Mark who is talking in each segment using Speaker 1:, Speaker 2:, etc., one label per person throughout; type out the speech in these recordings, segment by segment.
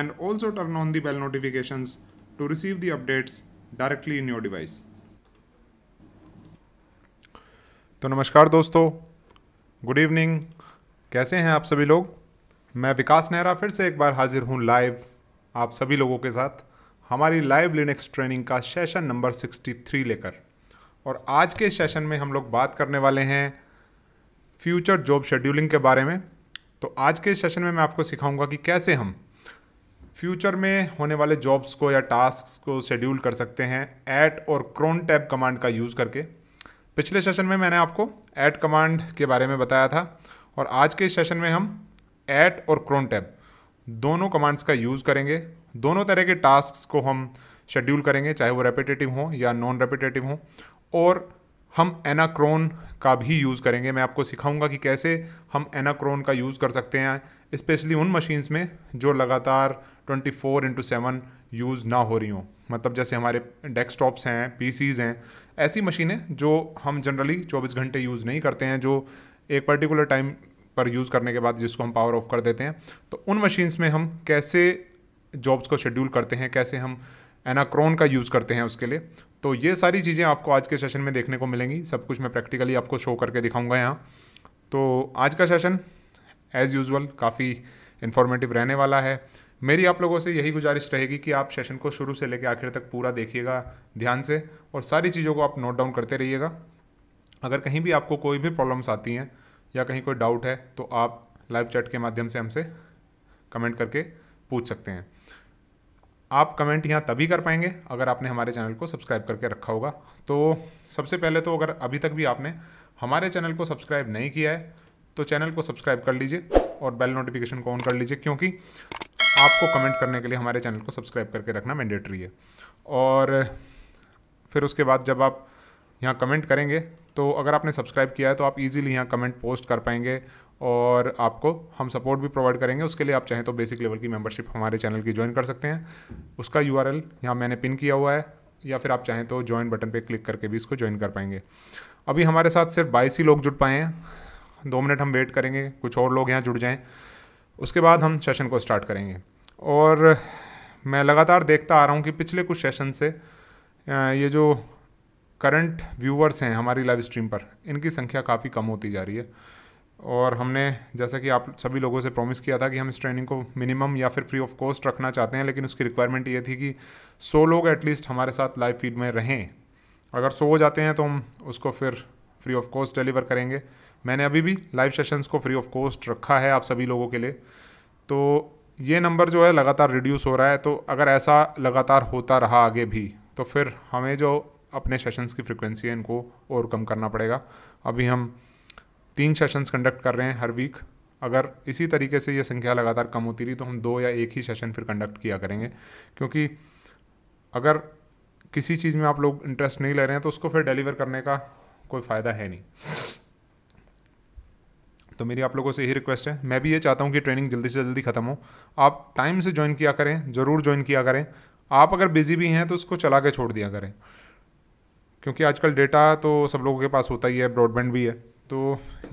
Speaker 1: and also turn on the bell notifications to receive the updates directly in your device. तो नमस्कार दोस्तों good evening कैसे हैं आप सभी लोग मैं विकास नेहरा फिर से एक बार हाजिर हूं लाइव आप सभी लोगों के साथ हमारी लाइव लिनक्स ट्रेनिंग का सेशन नंबर 63 लेकर और आज के सेशन में हम लोग बात करने वाले हैं फ्यूचर जॉब शेड्यूलिंग के बारे में तो आज के सेशन में मैं आपको सिखाऊंगा कि कैसे हम फ्यूचर में होने वाले जॉब्स को या टास्क को शेड्यूल कर सकते हैं ऐट और क्रोन टैब कमांड का यूज़ करके पिछले सेशन में मैंने आपको ऐट कमांड के बारे में बताया था और आज के सेशन में हम ऐट और क्रोन टैब दोनों कमांड्स का यूज़ करेंगे दोनों तरह के टास्क को हम शेड्यूल करेंगे चाहे वो रेपिटेटिव हों या नॉन रेपिटेटिव हों और हम एनाक्रोन का भी यूज़ करेंगे मैं आपको सिखाऊंगा कि कैसे हम एनाक्रोन का यूज़ कर सकते हैं स्पेशली उन मशीन्स में जो लगातार 24 फोर इंटू सेवन यूज़ ना हो रही हों मतलब जैसे हमारे डेस्कटॉप्स हैं पीसीज हैं ऐसी मशीनें जो हम जनरली 24 घंटे यूज़ नहीं करते हैं जो एक पर्टिकुलर टाइम पर यूज़ करने के बाद जिसको हम पावर ऑफ कर देते हैं तो उन मशीन्स में हम कैसे जॉब्स को शेड्यूल करते हैं कैसे हम एनाक्रोन का यूज़ करते हैं उसके लिए तो ये सारी चीज़ें आपको आज के सेशन में देखने को मिलेंगी सब कुछ मैं प्रैक्टिकली आपको शो करके दिखाऊंगा यहाँ तो आज का सेशन एज़ यूज़ुअल काफ़ी इन्फॉर्मेटिव रहने वाला है मेरी आप लोगों से यही गुजारिश रहेगी कि आप सेशन को शुरू से लेकर आखिर तक पूरा देखिएगा ध्यान से और सारी चीज़ों को आप नोट डाउन करते रहिएगा अगर कहीं भी आपको कोई भी प्रॉब्लम्स आती हैं या कहीं कोई डाउट है तो आप लाइव चैट के माध्यम से हमसे कमेंट करके पूछ सकते हैं आप कमेंट यहाँ तभी कर पाएंगे अगर आपने हमारे चैनल को सब्सक्राइब करके रखा होगा तो सबसे पहले तो अगर अभी तक भी आपने हमारे चैनल को सब्सक्राइब नहीं किया है तो चैनल को सब्सक्राइब कर लीजिए और बेल नोटिफिकेशन को ऑन कर लीजिए क्योंकि आपको कमेंट करने के लिए हमारे चैनल को सब्सक्राइब करके रखना मैंडेटरी है और फिर उसके बाद जब आप यहाँ कमेंट करेंगे तो अगर आपने सब्सक्राइब किया है तो आप इजीली यहाँ कमेंट पोस्ट कर पाएंगे और आपको हम सपोर्ट भी प्रोवाइड करेंगे उसके लिए आप चाहें तो बेसिक लेवल की मेंबरशिप हमारे चैनल की ज्वाइन कर सकते हैं उसका यू आर यहाँ मैंने पिन किया हुआ है या फिर आप चाहें तो ज्वाइन बटन पर क्लिक करके भी इसको ज्वाइन कर पाएंगे अभी हमारे साथ सिर्फ बाईस ही लोग जुड़ पाए हैं दो मिनट हम वेट करेंगे कुछ और लोग यहाँ जुड़ जाएँ उसके बाद हम सेशन को स्टार्ट करेंगे और मैं लगातार देखता आ रहा हूँ कि पिछले कुछ सेशन से ये जो करंट व्यूवर्स हैं हमारी लाइव स्ट्रीम पर इनकी संख्या काफ़ी कम होती जा रही है और हमने जैसा कि आप सभी लोगों से प्रॉमिस किया था कि हम इस ट्रेनिंग को मिनिमम या फिर फ्री ऑफ कॉस्ट रखना चाहते हैं लेकिन उसकी रिक्वायरमेंट ये थी कि 100 लोग एटलीस्ट हमारे साथ लाइव फीड में रहें अगर 100 हो जाते हैं तो हम उसको फिर फ्री ऑफ कॉस्ट डिलीवर करेंगे मैंने अभी भी लाइव सेशंस को फ्री ऑफ कॉस्ट रखा है आप सभी लोगों के लिए तो ये नंबर जो है लगातार रिड्यूस हो रहा है तो अगर ऐसा लगातार होता रहा आगे भी तो फिर हमें जो अपने सेशंस की फ्रिक्वेंसी है इनको और कम करना पड़ेगा अभी हम तीन सेशंस कंडक्ट कर रहे हैं हर वीक अगर इसी तरीके से ये संख्या लगातार कम होती रही तो हम दो या एक ही सेशन फिर कंडक्ट किया करेंगे क्योंकि अगर किसी चीज़ में आप लोग इंटरेस्ट नहीं ले रहे हैं तो उसको फिर डिलीवर करने का कोई फ़ायदा है नहीं तो मेरी आप लोगों से यही रिक्वेस्ट है मैं भी ये चाहता हूँ कि ट्रेनिंग जल्दी से जल्दी ख़त्म हो आप टाइम से ज्वाइन किया करें ज़रूर ज्वाइन किया करें आप अगर बिज़ी भी हैं तो उसको चला के छोड़ दिया करें क्योंकि आजकल डेटा तो सब लोगों के पास होता ही है ब्रॉडबैंड भी है तो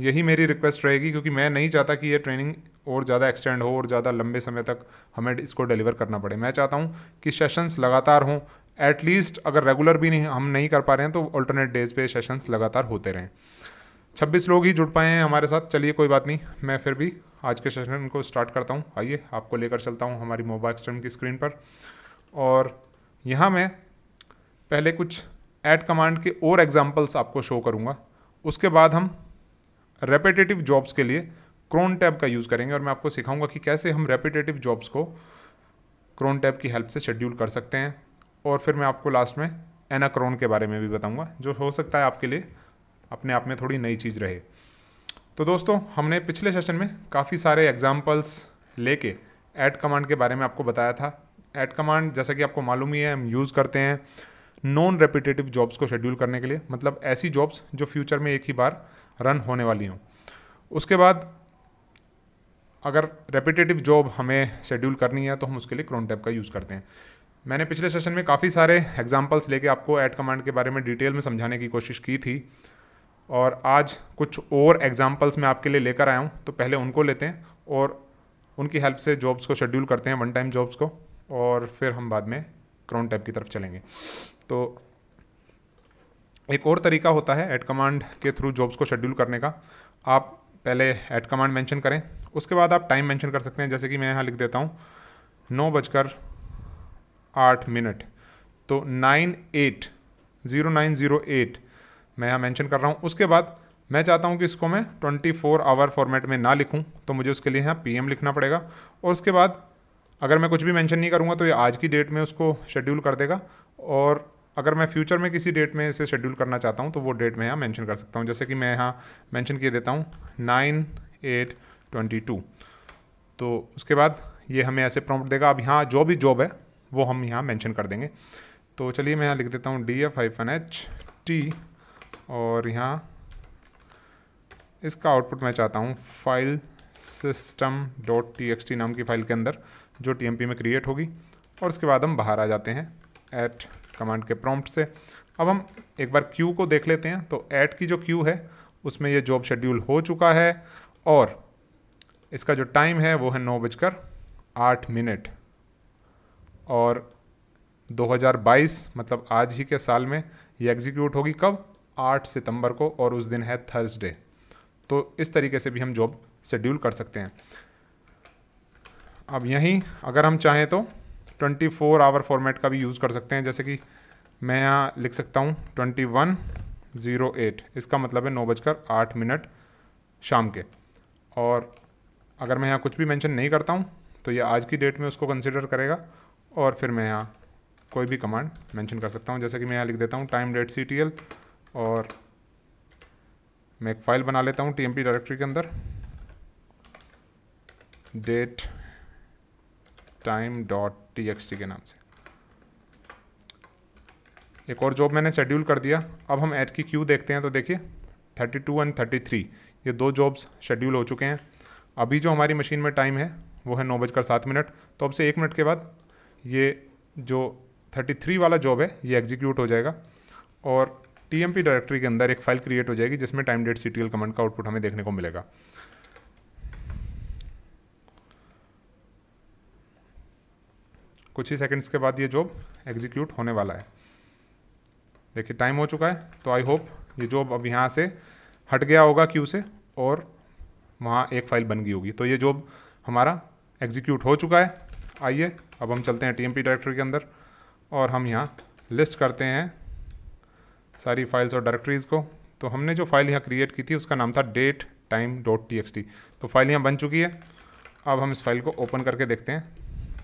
Speaker 1: यही मेरी रिक्वेस्ट रहेगी क्योंकि मैं नहीं चाहता कि ये ट्रेनिंग और ज़्यादा एक्सटेंड हो और ज़्यादा लंबे समय तक हमें इसको डिलीवर करना पड़े मैं चाहता हूँ कि सेशंस लगातार हों एटलीस्ट अगर रेगुलर भी नहीं हम नहीं कर पा रहे हैं तो ऑल्टरनेट डेज पे सेशंस लगातार होते रहें छब्बीस लोग ही जुड़ पाए हैं हमारे साथ चलिए कोई बात नहीं मैं फिर भी आज के सेशन को स्टार्ट करता हूँ आइए आपको लेकर चलता हूँ हमारी मोबाइल स्टम की स्क्रीन पर और यहाँ मैं पहले कुछ ऐड कमांड के और एग्जाम्पल्स आपको शो करूँगा उसके बाद हम रेपिटेटिव जॉब्स के लिए क्रोन टैब का यूज़ करेंगे और मैं आपको सिखाऊंगा कि कैसे हम रेपिटेटिव जॉब्स को क्रोन टैब की हेल्प से शेड्यूल कर सकते हैं और फिर मैं आपको लास्ट में एनाक्रोन के बारे में भी बताऊंगा जो हो सकता है आपके लिए अपने आप में थोड़ी नई चीज़ रहे तो दोस्तों हमने पिछले सेशन में काफ़ी सारे एग्जाम्पल्स लेके ऐड कमांड के बारे में आपको बताया था ऐड कमांड जैसा कि आपको मालूम ही है हम यूज़ करते हैं नॉन रेपिटेटिव जॉब्स को शेड्यूल करने के लिए मतलब ऐसी जॉब्स जो फ्यूचर में एक ही बार रन होने वाली हों उसके बाद अगर रेपिटेटिव जॉब हमें शेड्यूल करनी है तो हम उसके लिए क्रोन टैप का यूज़ करते हैं मैंने पिछले सेशन में काफ़ी सारे एग्जाम्पल्स लेके आपको ऐड कमांड के बारे में डिटेल में समझाने की कोशिश की थी और आज कुछ और एग्जाम्पल्स मैं आपके लिए लेकर आया हूँ तो पहले उनको लेते हैं और उनकी हेल्प से जॉब्स को शेड्यूल करते हैं वन टाइम जॉब्स को और फिर हम बाद में क्रोन टैब की तरफ चलेंगे तो एक और तरीका होता है एट कमांड के थ्रू जॉब्स को शेड्यूल करने का आप पहले एट कमांड मेंशन करें उसके बाद आप टाइम मेंशन कर सकते हैं जैसे कि मैं यहाँ लिख देता हूँ नौ बजकर आठ मिनट तो nine eight zero nine zero eight मैं यहाँ मेंशन कर रहा हूँ उसके बाद मैं चाहता हूँ कि इसको मैं 24 फोर आवर फॉर्मेट में ना लिखूँ तो मुझे उसके लिए यहाँ एम लिखना पड़ेगा और उसके बाद अगर मैं कुछ भी मैंशन नहीं करूँगा तो ये आज की डेट में उसको शेड्यूल कर देगा और अगर मैं फ्यूचर में किसी डेट में इसे शेड्यूल करना चाहता हूँ तो वो डेट मैं यहाँ मैंशन कर सकता हूँ जैसे कि मैं यहाँ मैंशन किए देता हूँ नाइन एट ट्वेंटी टू तो उसके बाद ये हमें ऐसे प्रॉम्प्ट देगा अब यहाँ जो भी जॉब है वो हम यहाँ मेंशन कर देंगे तो चलिए मैं यहाँ लिख देता हूँ D F hyphen H T और यहाँ इसका आउटपुट मैं चाहता हूँ फाइल सिस्टम डॉट टी नाम की फाइल के अंदर जो टी में क्रिएट होगी और उसके बाद हम बाहर आ जाते हैं ऐट कमांड के प्रॉम्प्ट से अब हम एक बार क्यू को देख लेते हैं तो ऐट की जो क्यू है उसमें ये जॉब शेड्यूल हो चुका है और इसका जो टाइम है वो है नौ बजकर आठ मिनट और 2022 मतलब आज ही के साल में ये एग्जीक्यूट होगी कब आठ सितंबर को और उस दिन है थर्सडे तो इस तरीके से भी हम जॉब शेड्यूल कर सकते हैं अब यहीं अगर हम चाहें तो 24 फोर आवर फॉर्मेट का भी यूज़ कर सकते हैं जैसे कि मैं यहाँ लिख सकता हूँ ट्वेंटी वन ज़ीरो एट इसका मतलब है नौ बजकर आठ मिनट शाम के और अगर मैं यहाँ कुछ भी मेंशन नहीं करता हूँ तो ये आज की डेट में उसको कंसिडर करेगा और फिर मैं यहाँ कोई भी कमांड मेंशन कर सकता हूँ जैसे कि मैं यहाँ लिख देता हूँ time date C T L और मैं एक फाइल बना लेता हूँ टी डायरेक्टरी के अंदर डेट टाइम डॉट टी के नाम से एक और जॉब मैंने शेड्यूल कर दिया अब हम ऐड की क्यू देखते हैं तो देखिए 32 एंड 33 ये दो जॉब्स शेड्यूल हो चुके हैं अभी जो हमारी मशीन में टाइम है वो है नौ बजकर सात मिनट तो अब से एक मिनट के बाद ये जो 33 वाला जॉब है ये एग्जीक्यूट हो जाएगा और TMP डायरेक्टरी के अंदर एक फाइल क्रिएट हो जाएगी जिसमें टाइम डेट सीटीएल कमांड का आउटपुट हमें देखने को मिलेगा कुछ ही सेकंड्स के बाद ये जॉब एग्जीक्यूट होने वाला है देखिए टाइम हो चुका है तो आई होप ये जॉब अब यहाँ से हट गया होगा क्यू से और वहाँ एक फाइल बन गई होगी तो ये जॉब हमारा एग्जीक्यूट हो चुका है आइए अब हम चलते हैं टीएमपी डायरेक्टरी के अंदर और हम यहाँ लिस्ट करते हैं सारी फाइल्स और डायरेक्टरीज़ को तो हमने जो फाइल यहाँ क्रिएट की थी उसका नाम था date time dot T X T तो फाइल यहाँ बन चुकी है अब हम इस फाइल को ओपन करके देखते हैं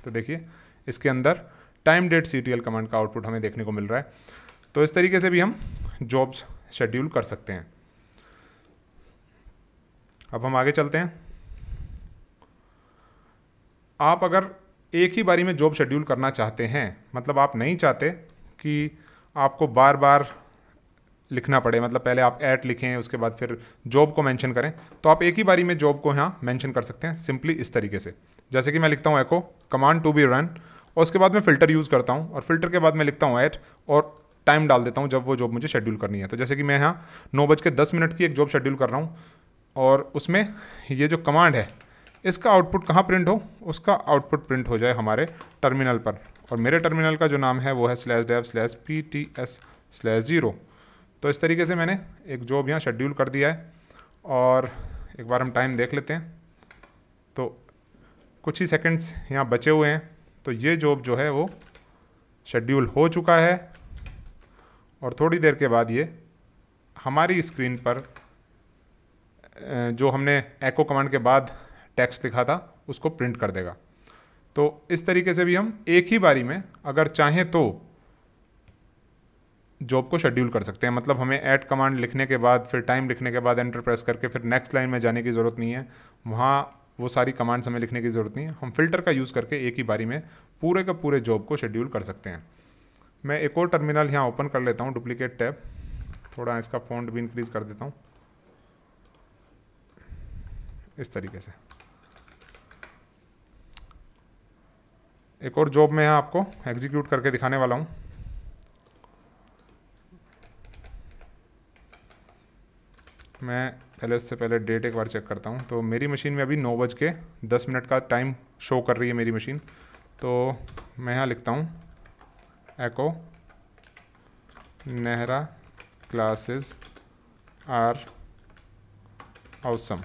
Speaker 1: तो देखिए इसके अंदर time date C T L command का आउटपुट हमें देखने को मिल रहा है तो इस तरीके से भी हम जॉब्स शेड्यूल कर सकते हैं अब हम आगे चलते हैं आप अगर एक ही बारी में जॉब शेड्यूल करना चाहते हैं मतलब आप नहीं चाहते कि आपको बार बार लिखना पड़े मतलब पहले आप ऐट लिखें उसके बाद फिर जॉब को मेंशन करें तो आप एक ही बारी में जॉब को यहाँ मेंशन कर सकते हैं सिंपली इस तरीके से जैसे कि मैं लिखता हूँ echo command to be run और उसके बाद मैं फ़िल्टर यूज़ करता हूँ और फिल्टर के बाद मैं लिखता हूँ ऐट और टाइम डाल देता हूँ जब वो जॉब मुझे शेड्यूल करनी है तो जैसे कि मैं यहाँ नौ बज के दस मिनट की एक जॉब शेड्यूल कर रहा हूँ और उसमें ये जो कमांड है इसका आउटपुट कहाँ प्रिंट हो उसका आउटपुट प्रिंट हो जाए हमारे टर्मिनल पर और मेरे टर्मिनल का जो नाम है वो है slash dev slash P T S slash zero तो इस तरीके से मैंने एक जॉब यहाँ शेड्यूल कर दिया है और एक बार हम टाइम देख लेते हैं तो कुछ ही सेकंड्स यहाँ बचे हुए हैं तो ये जॉब जो है वो शेड्यूल हो चुका है और थोड़ी देर के बाद ये हमारी स्क्रीन पर जो हमने एको कमांड के बाद टेक्स्ट लिखा था उसको प्रिंट कर देगा तो इस तरीके से भी हम एक ही बारी में अगर चाहें तो जॉब को शेड्यूल कर सकते हैं मतलब हमें ऐड कमांड लिखने के बाद फिर टाइम लिखने के बाद एंटर प्रेस करके फिर नेक्स्ट लाइन में जाने की ज़रूरत नहीं है वहाँ वो सारी कमांड्स हमें लिखने की ज़रूरत नहीं है हम फिल्टर का यूज़ करके एक ही बारी में पूरे का पूरे जॉब को शेड्यूल कर सकते हैं मैं एक और टर्मिनल यहाँ ओपन कर लेता हूँ डुप्लीकेट टैब थोड़ा इसका फॉन्ट भी इंक्रीज़ कर देता हूँ इस तरीके से एक और जॉब मैं यहाँ आपको एग्जीक्यूट करके दिखाने वाला हूँ मैं पहले उससे पहले डेट एक बार चेक करता हूँ तो मेरी मशीन में अभी नौ बज के दस मिनट का टाइम शो कर रही है मेरी मशीन तो मैं यहाँ लिखता हूँ echo Nehra classes are awesome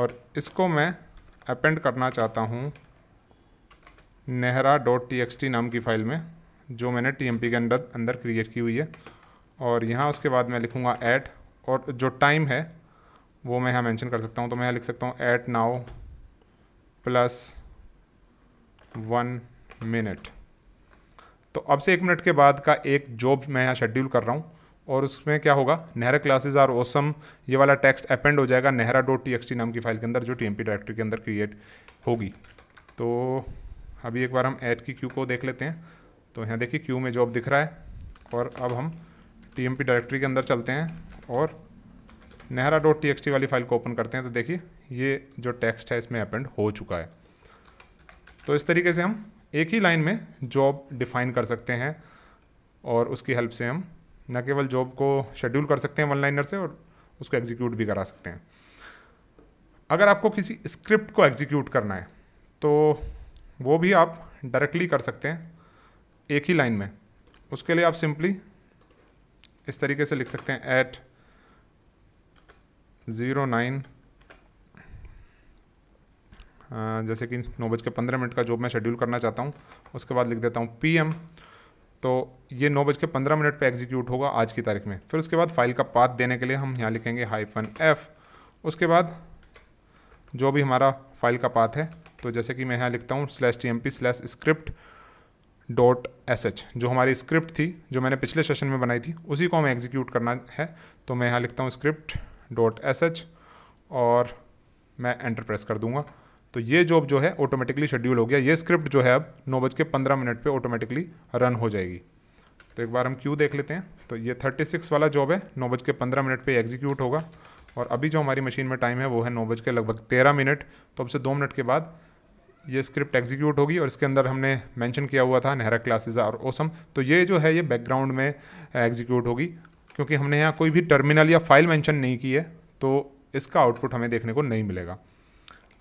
Speaker 1: और इसको मैं अपेंड करना चाहता हूँ Nehra dot T X T नाम की फ़ाइल में जो मैंने टी एम पी के अंदर अंदर क्रिएट की हुई है और यहाँ उसके बाद मैं लिखूँगा ऐट और जो टाइम है वो मैं यहाँ मेंशन कर सकता हूँ तो मैं यहाँ लिख सकता हूँ at now plus one minute तो अब से एक मिनट के बाद का एक जॉब मैं यहाँ शेड्यूल कर रहा हूँ और उसमें क्या होगा नेहरा क्लासेज आर ओसम ये वाला टेक्स्ट अपेंड हो जाएगा नेहरा डॉट टी नाम की फाइल के अंदर जो टी डायरेक्टरी के अंदर क्रिएट होगी तो अभी एक बार हम ऐड की क्यू को देख लेते हैं तो यहाँ देखिए क्यू में जॉब दिख रहा है और अब हम टी डायरेक्टरी के अंदर चलते हैं और नेहरा डॉट टी वाली फाइल को ओपन करते हैं तो देखिए ये जो टेक्स्ट है इसमें अपेंड हो चुका है तो इस तरीके से हम एक ही लाइन में जॉब डिफाइन कर सकते हैं और उसकी हेल्प से हम न केवल जॉब को शेड्यूल कर सकते हैं वन लाइनर से और उसको एग्जीक्यूट भी करा सकते हैं अगर आपको किसी स्क्रिप्ट को एग्जीक्यूट करना है तो वो भी आप डायरेक्टली कर सकते हैं एक ही लाइन में उसके लिए आप सिंपली इस तरीके से लिख सकते हैं एट ज़ीरो नाइन जैसे कि नौ बज के पंद्रह मिनट का जो मैं शेड्यूल करना चाहता हूँ उसके बाद लिख देता हूँ पी एम तो ये नौ बज के पंद्रह मिनट पर एग्जीक्यूट होगा आज की तारीख में फिर उसके बाद फाइल का पाथ देने के लिए हम यहाँ लिखेंगे हाइफन एफ़ उसके बाद जो भी हमारा फाइल का पाथ है तो जैसे कि मैं यहाँ लिखता हूँ slash T M P slash script dot S H जो हमारी स्क्रिप्ट थी जो मैंने पिछले सेशन में बनाई थी उसी को हमें एग्जीक्यूट करना है तो मैं यहाँ लिखता हूँ स्क्रिप्ट डॉट एस एच और मैं एंटर प्रेस कर दूंगा तो ये जॉब जो है ऑटोमेटिकली शेड्यूल हो गया ये स्क्रिप्ट जो है अब नौ बज के पंद्रह मिनट पर ऑटोमेटिकली रन हो जाएगी तो एक बार हम क्यू देख लेते हैं तो ये थर्टी सिक्स वाला जॉब है नौ बज के पंद्रह मिनट पर एग्जीक्यूट होगा और अभी जो हमारी मशीन में टाइम है वो है नौ बज के लगभग तेरह मिनट तो अब से दो मिनट के बाद ये स्क्रिप्ट एग्जीक्यूट होगी और इसके अंदर हमने मेंशन किया हुआ था नेहरा क्लासेस और ओसम तो ये जो है ये बैकग्राउंड में एग्जीक्यूट होगी क्योंकि हमने यहाँ कोई भी टर्मिनल या फाइल मेंशन नहीं की है तो इसका आउटपुट हमें देखने को नहीं मिलेगा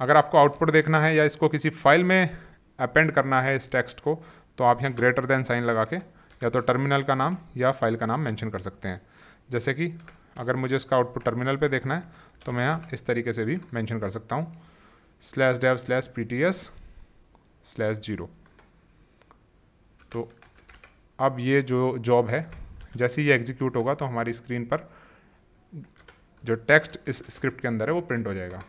Speaker 1: अगर आपको आउटपुट देखना है या इसको किसी फाइल में अपेंड करना है इस टेक्स्ट को तो आप यहाँ ग्रेटर देन साइन लगा के या तो टर्मिनल का नाम या फाइल का नाम मैंशन कर सकते हैं जैसे कि अगर मुझे इसका आउटपुट टर्मिनल पर देखना है तो मैं यहाँ इस तरीके से भी मैंशन कर सकता हूँ slash dev slash P T S slash zero तो अब ये जो जॉब है जैसे ये एग्जीक्यूट होगा तो हमारी स्क्रीन पर जो टेक्स्ट इस स्क्रिप्ट के अंदर है वो प्रिंट हो जाएगा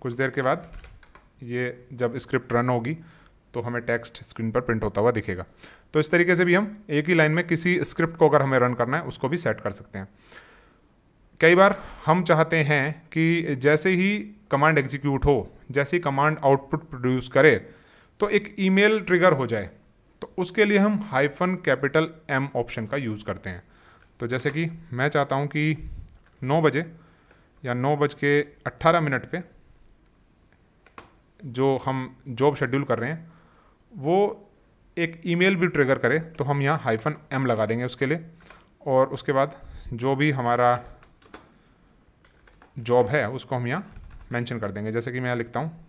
Speaker 1: कुछ देर के बाद ये जब स्क्रिप्ट रन होगी तो हमें टेक्स्ट स्क्रीन पर प्रिंट होता हुआ दिखेगा तो इस तरीके से भी हम एक ही लाइन में किसी स्क्रिप्ट को अगर हमें रन करना है उसको भी सेट कर सकते हैं कई बार हम चाहते हैं कि जैसे ही कमांड एग्जीक्यूट हो जैसे ही कमांड आउटपुट प्रोड्यूस करे तो एक ईमेल ट्रिगर हो जाए तो उसके लिए हम हाइफन कैपिटल एम ऑप्शन का यूज़ करते हैं तो जैसे कि मैं चाहता हूँ कि नौ बजे या नौ बज के अट्ठारह मिनट पे जो हम जॉब शेड्यूल कर रहे हैं वो एक ईमेल भी ट्रिगर करे तो हम यहाँ हाइफन एम लगा देंगे उसके लिए और उसके बाद जो भी हमारा जॉब है उसको हम यहाँ मेंशन कर देंगे जैसे कि मैं यहाँ लिखता हूँ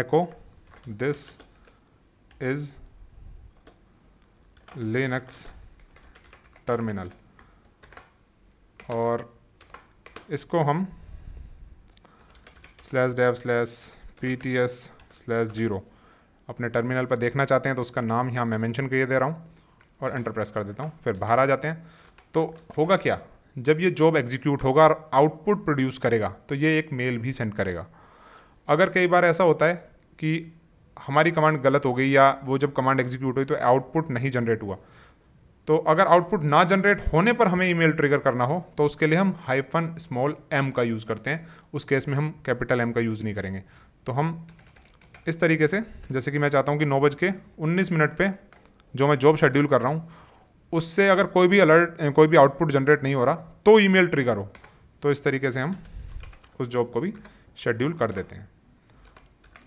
Speaker 1: echo this is linux terminal और इसको हम slash dev slash P T S zero अपने टर्मिनल पर देखना चाहते हैं तो उसका नाम यहाँ मैं मेंशन करिए दे रहा हूँ और एंटरप्रेस कर देता हूँ फिर बाहर आ जाते हैं तो होगा क्या जब ये जॉब एग्जीक्यूट होगा और आउटपुट प्रोड्यूस करेगा तो ये एक मेल भी सेंड करेगा अगर कई बार ऐसा होता है कि हमारी कमांड गलत हो गई या वो जब कमांड एग्जीक्यूट हुई तो आउटपुट नहीं जनरेट हुआ तो अगर आउटपुट ना जनरेट होने पर हमें ईमेल ट्रिगर करना हो तो उसके लिए हम हाइफन स्मॉल एम का यूज़ करते हैं उस केस में हम कैपिटल एम का यूज़ नहीं करेंगे तो हम इस तरीके से जैसे कि मैं चाहता हूँ कि नौ बज के उन्नीस मिनट पर जो मैं जॉब शेड्यूल कर रहा हूँ उससे अगर कोई भी अलर्ट कोई भी आउटपुट जनरेट नहीं हो रहा तो ईमेल ट्रिगर हो तो इस तरीके से हम उस जॉब को भी शेड्यूल कर देते हैं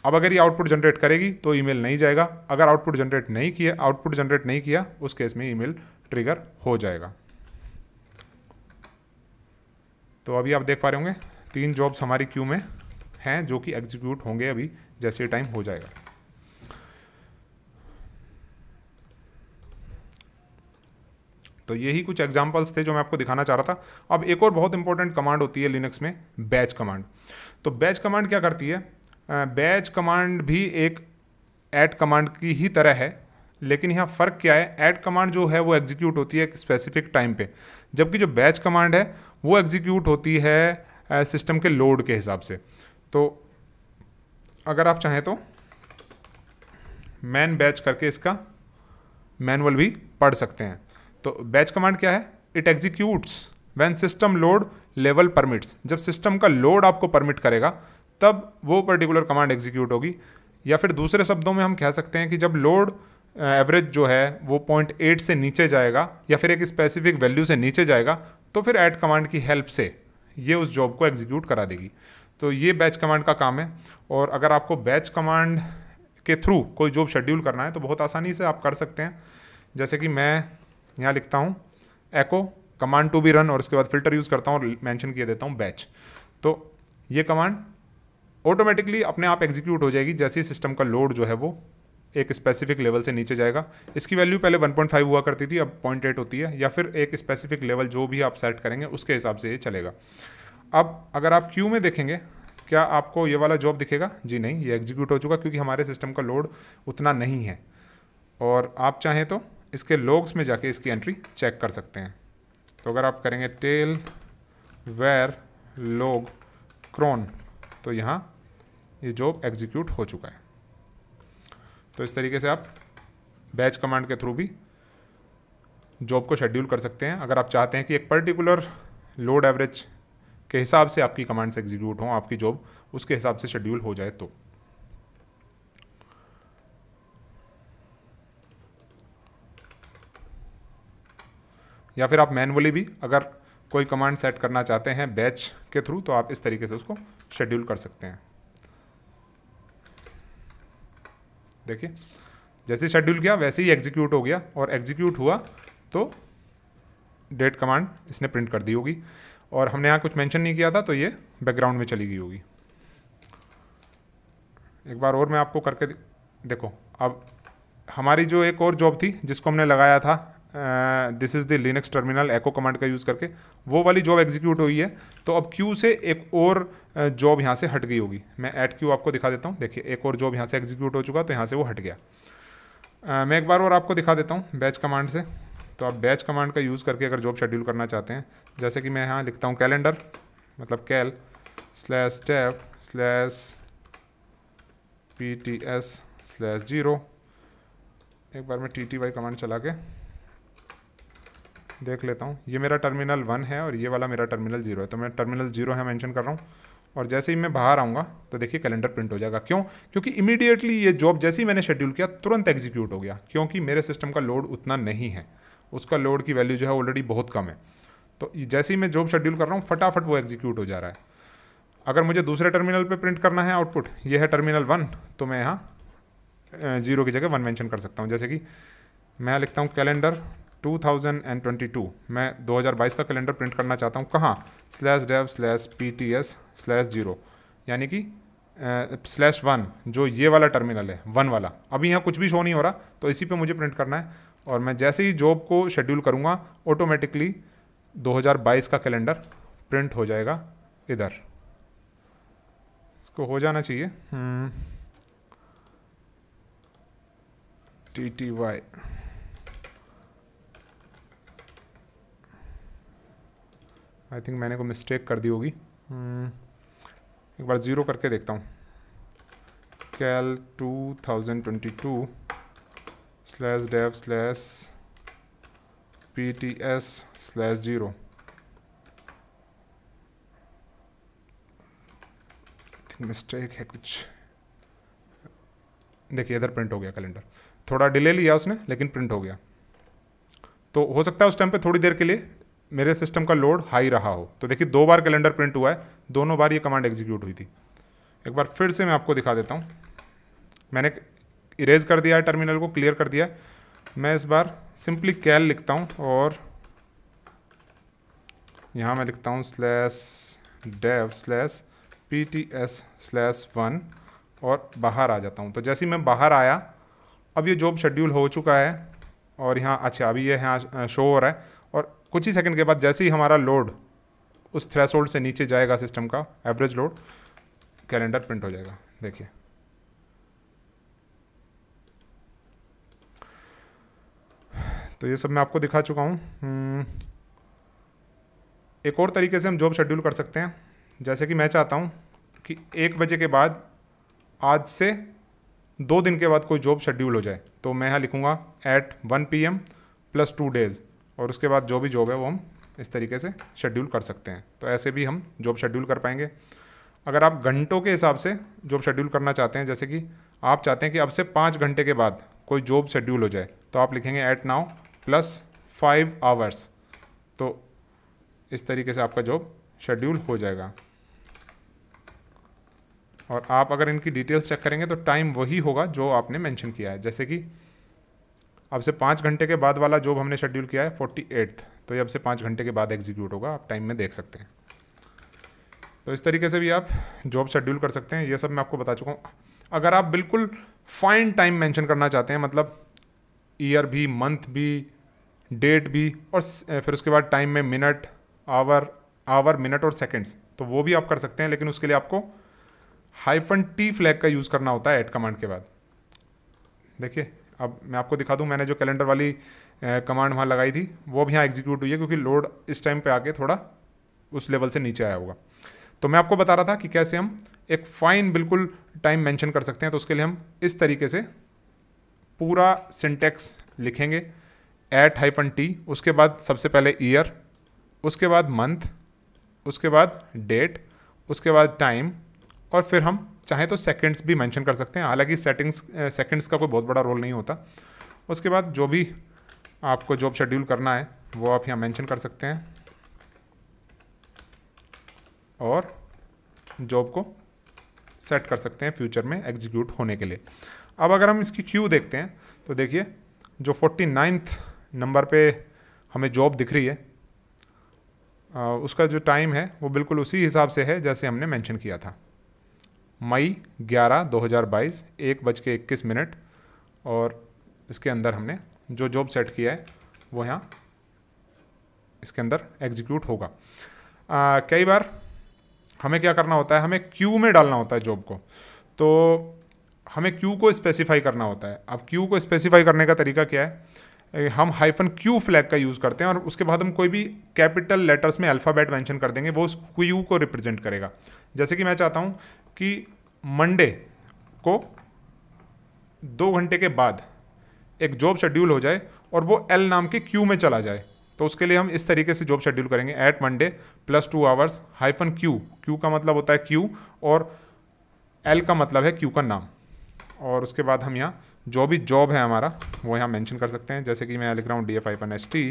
Speaker 1: अब अगर ये आउटपुट जनरेट करेगी तो ईमेल नहीं जाएगा अगर आउटपुट जनरेट नहीं किया आउटपुट जनरेट नहीं किया उस केस में ईमेल ट्रिगर हो जाएगा तो अभी आप देख पा रहे होंगे तीन जॉब्स हमारी क्यू में हैं जो कि एग्जीक्यूट होंगे अभी जैसे टाइम हो जाएगा तो यही कुछ एग्जाम्पल्स थे जो मैं आपको दिखाना चाह रहा था अब एक और बहुत इंपॉर्टेंट कमांड होती है लिनक्स में बैच कमांड तो बैच कमांड क्या करती है बैच कमांड भी एक ऐड कमांड की ही तरह है लेकिन यहाँ फ़र्क क्या है ऐड कमांड जो है वो एग्जीक्यूट होती है एक स्पेसिफिक टाइम पे जबकि जो बैच कमांड है वो एग्जीक्यूट होती है सिस्टम के लोड के हिसाब से तो अगर आप चाहें तो मैन बैच करके इसका मैनुअल भी पढ़ सकते हैं तो बैच कमांड क्या है it executes when system load level permits जब सिस्टम का लोड आपको परमिट करेगा तब वो पर्टिकुलर कमांड एग्जीक्यूट होगी या फिर दूसरे शब्दों में हम कह सकते हैं कि जब लोड एवरेज जो है वो पॉइंट एट से नीचे जाएगा या फिर एक स्पेसिफिक वैल्यू से नीचे जाएगा तो फिर ऐड कमांड की हेल्प से ये उस जॉब को एग्जीक्यूट करा देगी तो ये बैच कमांड का काम है और अगर आपको बैच कमांड के थ्रू कोई जॉब शेड्यूल करना है तो बहुत आसानी से आप कर सकते हैं जैसे कि मैं यहाँ लिखता हूँ echo command to be run और उसके बाद फिल्टर यूज़ करता हूँ और मैंशन किया देता हूँ बैच तो ये कमांड ऑटोमेटिकली अपने आप एग्जीक्यूट हो जाएगी जैसे ही सिस्टम का लोड जो है वो एक स्पेसिफिक लेवल से नीचे जाएगा इसकी वैल्यू पहले 1.5 हुआ करती थी अब 0.8 होती है या फिर एक स्पेसिफिक लेवल जो भी आप सेट करेंगे उसके हिसाब से ये चलेगा अब अगर आप क्यू में देखेंगे क्या आपको ये वाला जॉब दिखेगा जी नहीं ये एग्जीक्यूट हो चुका क्योंकि हमारे सिस्टम का लोड उतना नहीं है और आप चाहें तो इसके लॉग्स में जाके इसकी एंट्री चेक कर सकते हैं तो अगर आप करेंगे टेल वेर लॉग क्रोन तो यहाँ ये जॉब एग्जीक्यूट हो चुका है तो इस तरीके से आप बैच कमांड के थ्रू भी जॉब को शेड्यूल कर सकते हैं अगर आप चाहते हैं कि एक पर्टिकुलर लोड एवरेज के हिसाब से आपकी कमांड्स एग्जीक्यूट हों आपकी जॉब उसके हिसाब से शेड्यूल हो जाए तो या फिर आप मैनुअली भी अगर कोई कमांड सेट करना चाहते हैं बैच के थ्रू तो आप इस तरीके से उसको शेड्यूल कर सकते हैं देखिए जैसे शेड्यूल किया वैसे ही एग्जीक्यूट हो गया और एग्जीक्यूट हुआ तो डेट कमांड इसने प्रिंट कर दी होगी और हमने यहाँ कुछ मेंशन नहीं किया था तो ये बैकग्राउंड में चली गई होगी एक बार और मैं आपको करके देखो अब हमारी जो एक और जॉब थी जिसको हमने लगाया था this is the Linux terminal echo command का यूज़ करके वो वाली जॉब एग्जीक्यूट हुई है तो अब क्यू से एक और जॉब यहाँ से हट गई होगी मैं एट क्यू आपको दिखा देता हूँ देखिए एक और जॉब यहाँ से एग्जीक्यूट हो चुका तो यहाँ से वो हट गया आ, मैं एक बार और आपको दिखा देता हूँ बैच कमांड से तो आप बैच कमांड का यूज़ करके अगर जॉब शेड्यूल करना चाहते हैं जैसे कि मैं यहाँ लिखता हूँ कैलेंडर मतलब cal slash tap slash P T S slash zero एक बार मैं टी टी वाई कमांड चला के देख लेता हूँ ये मेरा टर्मिनल वन है और ये वाला मेरा टर्मिनल जीरो है तो मैं टर्मिनल जीरो है मैंशन कर रहा हूँ और जैसे ही मैं बाहर आऊँगा तो देखिए कैलेंडर प्रिंट हो जाएगा क्यों क्योंकि इमीडिएटली ये जॉब जैसे ही मैंने शेड्यूल किया तुरंत एग्जीक्यूट हो गया क्योंकि मेरे सिस्टम का लोड उतना नहीं है उसका लोड की वैल्यू जो है ऑलरेडी बहुत कम है तो जैसे ही मैं जॉब शेड्यूल कर रहा हूँ फटाफट वो एग्जीक्यूट हो जा रहा है अगर मुझे दूसरे टर्मिनल पर प्रिंट करना है आउटपुट ये है टर्मिनल वन तो मैं यहाँ जीरो की जगह वन मैंशन कर सकता हूँ जैसे कि मैं लिखता हूँ कैलेंडर 2022 मैं 2022 का कैलेंडर प्रिंट करना चाहता हूँ कहाँ slash dev slash P T S slash zero यानी कि स्लैश वन जो ये वाला टर्मिनल है वन वाला अभी यहाँ कुछ भी शो नहीं हो रहा तो इसी पे मुझे प्रिंट करना है और मैं जैसे ही जॉब को शेड्यूल करूँगा ऑटोमेटिकली 2022 का कैलेंडर प्रिंट हो जाएगा इधर इसको हो जाना चाहिए T T Y I think मैंने को मिस्टेक कर दी होगी hmm, एक बार ज़ीरो करके देखता हूँ cal two thousand twenty two slash dev slash P T S slash zero mistake है कुछ देखिए इधर प्रिंट हो गया कैलेंडर थोड़ा डिले लिया उसने लेकिन प्रिंट हो गया तो हो सकता है उस टाइम पे थोड़ी देर के लिए मेरे सिस्टम का लोड हाई रहा हो तो देखिए दो बार कैलेंडर प्रिंट हुआ है दोनों बार ये कमांड एग्जीक्यूट हुई थी एक बार फिर से मैं आपको दिखा देता हूँ मैंने इरेज कर दिया है टर्मिनल को क्लियर कर दिया मैं इस बार सिंपली कैल लिखता हूँ और यहाँ मैं लिखता हूँ slash dev slash P T S slash one और बाहर आ जाता हूँ तो जैसे ही मैं बाहर आया अब ये जॉब शेड्यूल हो चुका है और यहाँ अच्छा अभी ये यहाँ शो हो रहा है कुछ ही सेकंड के बाद जैसे ही हमारा लोड उस थ्रेस से नीचे जाएगा सिस्टम का एवरेज लोड कैलेंडर प्रिंट हो जाएगा देखिए तो ये सब मैं आपको दिखा चुका हूँ हम्म, एक और तरीके से हम जॉब शेड्यूल कर सकते हैं जैसे कि मैं चाहता हूँ कि एक बजे के बाद आज से दो दिन के बाद कोई जॉब शेड्यूल हो जाए तो मैं यहाँ लिखूँगा at one P M plus two days और उसके बाद जो भी जॉब है वो हम इस तरीके से शेड्यूल कर सकते हैं तो ऐसे भी हम जॉब शेड्यूल कर पाएंगे अगर आप घंटों के हिसाब से जॉब शेड्यूल करना चाहते हैं जैसे कि आप चाहते हैं कि अब से पाँच घंटे के बाद कोई जॉब शेड्यूल हो जाए तो आप लिखेंगे at now plus five hours तो इस तरीके से आपका जॉब शेड्यूल हो जाएगा और आप अगर इनकी डिटेल्स चेक करेंगे तो टाइम वही होगा जो आपने मेंशन किया है जैसे कि अब से पाँच घंटे के बाद वाला जॉब हमने शेड्यूल किया है फोर्टी एट्थ तो ये अब से पाँच घंटे के बाद एग्जीक्यूट होगा आप टाइम में देख सकते हैं तो इस तरीके से भी आप जॉब शेड्यूल कर सकते हैं ये सब मैं आपको बता चुका हूँ अगर आप बिल्कुल फाइन टाइम मेंशन करना चाहते हैं मतलब ईयर भी मंथ भी डेट भी और फिर उसके बाद टाइम में मिनट आवर आवर मिनट और सेकेंड्स तो वो भी आप कर सकते हैं लेकिन उसके लिए आपको हाइफन टी फ्लैग का यूज़ करना होता है एट कमांड के बाद देखिए अब मैं आपको दिखा दूँ मैंने जो कैलेंडर वाली कमांड वहाँ लगाई थी वो अब यहाँ एग्जीक्यूट हुई है क्योंकि लोड इस टाइम पर आके थोड़ा उस लेवल से नीचे आया होगा तो मैं आपको बता रहा था कि कैसे हम एक फाइन बिल्कुल टाइम मेंशन कर सकते हैं तो उसके लिए हम इस तरीके से पूरा सिंटेक्स लिखेंगे एट हाइफन टी उसके बाद सबसे पहले ईयर उसके बाद मंथ उसके बाद डेट उसके बाद टाइम और फिर हम चाहे तो सेकंड्स भी मेंशन कर सकते हैं हालांकि सेटिंग्स सेकंड्स का कोई बहुत बड़ा रोल नहीं होता उसके बाद जो भी आपको जॉब शेड्यूल करना है वो आप यहाँ मेंशन कर सकते हैं और जॉब को सेट कर सकते हैं फ्यूचर में एग्जीक्यूट होने के लिए अब अगर हम इसकी क्यू देखते हैं तो देखिए जो फोर्टी नाइन्थ नंबर पर हमें जॉब दिख रही है उसका जो टाइम है वो बिल्कुल उसी हिसाब से है जैसे हमने मेंशन किया था मई 11 2022 एक बज के इक्कीस मिनट और इसके अंदर हमने जो जॉब सेट किया है वो यहाँ इसके अंदर एग्जीक्यूट होगा आ, कई बार हमें क्या करना होता है हमें क्यू में डालना होता है जॉब को तो हमें क्यू को स्पेसिफाई करना होता है अब क्यू को स्पेसिफाई करने का तरीका क्या है हम हाइफन क्यू फ्लैग का यूज़ करते हैं और उसके बाद हम कोई भी कैपिटल लेटर्स में अल्फ़ाबेट मैंशन कर देंगे वो उस क्यू को रिप्रेजेंट करेगा जैसे कि मैं चाहता हूँ कि मंडे को दो घंटे के बाद एक जॉब शेड्यूल हो जाए और वो एल नाम के क्यू में चला जाए तो उसके लिए हम इस तरीके से जॉब शेड्यूल करेंगे at Monday plus two hours hyphen Q Q का मतलब होता है क्यू और एल का मतलब है क्यू का नाम और उसके बाद हम यहाँ जो भी जॉब है हमारा वो यहाँ मेंशन कर सकते हैं जैसे कि मैं लिख रहा हूँ D F I S T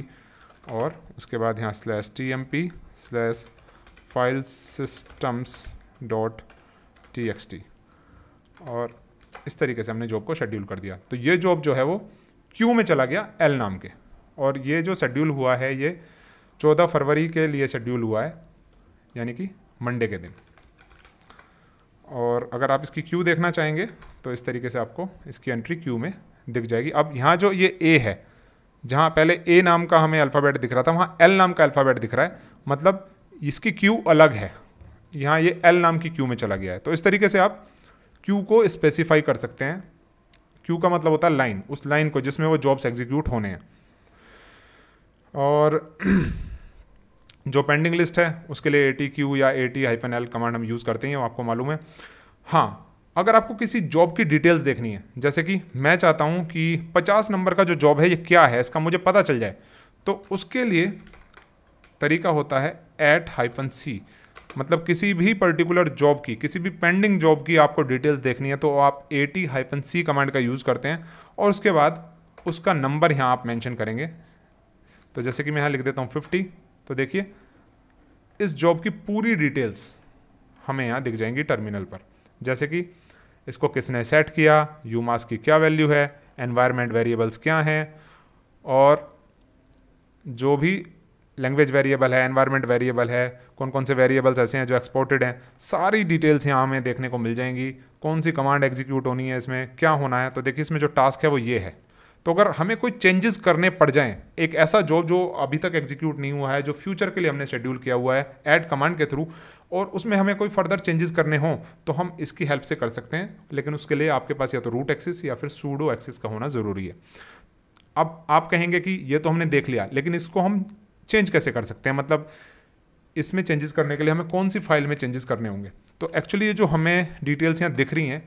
Speaker 1: और उसके बाद यहाँ slash T M P slash file systems dot T X T और इस तरीके से हमने जॉब को शेड्यूल कर दिया तो ये जॉब जो है वो क्यू में चला गया एल नाम के और ये जो शेड्यूल हुआ है ये चौदह फरवरी के लिए शेड्यूल हुआ है यानी कि मंडे के दिन और अगर आप इसकी क्यू देखना चाहेंगे तो इस तरीके से आपको इसकी एंट्री क्यू में दिख जाएगी अब यहाँ जो ये ए है जहाँ पहले ए नाम का हमें अल्फ़ाबेट दिख रहा था वहाँ एल नाम का अल्फ़ाबेट दिख रहा है मतलब इसकी क्यू अलग है यहाँ ये एल नाम की क्यू में चला गया है तो इस तरीके से आप क्यू को स्पेसिफाई कर सकते हैं क्यू का मतलब होता है लाइन उस लाइन को जिसमें वो जॉब्स एग्जीक्यूट होने हैं और जो पेंडिंग लिस्ट है उसके लिए ए टी क्यू या A T hyphen L command हम यूज़ करते हैं आपको मालूम है हाँ अगर आपको किसी जॉब की डिटेल्स देखनी है जैसे कि मैं चाहता हूँ कि 50 नंबर का जो जॉब है ये क्या है इसका मुझे पता चल जाए तो उसके लिए तरीका होता है एट हाइफन सी मतलब किसी भी पर्टिकुलर जॉब की किसी भी पेंडिंग जॉब की आपको डिटेल्स देखनी है तो आप A T hyphen C command का यूज़ करते हैं और उसके बाद उसका नंबर यहाँ आप मेंशन करेंगे तो जैसे कि मैं यहाँ लिख देता हूँ फिफ्टी तो देखिए इस जॉब की पूरी डिटेल्स हमें यहाँ दिख जाएंगी टर्मिनल पर जैसे कि इसको किसने सेट किया यू मास की क्या वैल्यू है एनवायरमेंट वेरिएबल्स क्या हैं और जो भी लैंग्वेज वेरिएबल है एनवायरमेंट वेरिएबल है कौन कौन से वेरिएबल्स ऐसे हैं जो एक्सपोर्टेड हैं सारी डिटेल्स यहाँ हमें देखने को मिल जाएंगी कौन सी कमांड एग्जीक्यूट होनी है इसमें क्या होना है तो देखिए इसमें जो टास्क है वो ये है तो अगर हमें कोई चेंजेस करने पड़ जाएं एक ऐसा जॉब जो अभी तक एग्जीक्यूट नहीं हुआ है जो फ्यूचर के लिए हमने शेड्यूल किया हुआ है ऐड कमांड के थ्रू और उसमें हमें कोई फर्दर चेंजेस करने हों तो हम इसकी हेल्प से कर सकते हैं लेकिन उसके लिए आपके पास या तो रूट एक्सिस या फिर सूडो एक्सिस का होना ज़रूरी है अब आप कहेंगे कि ये तो हमने देख लिया लेकिन इसको हम चेंज कैसे कर सकते हैं मतलब इसमें चेंजेस करने के लिए हमें कौन सी फाइल में चेंजेस करने होंगे तो एक्चुअली ये जो हमें डिटेल्स यहाँ दिख रही हैं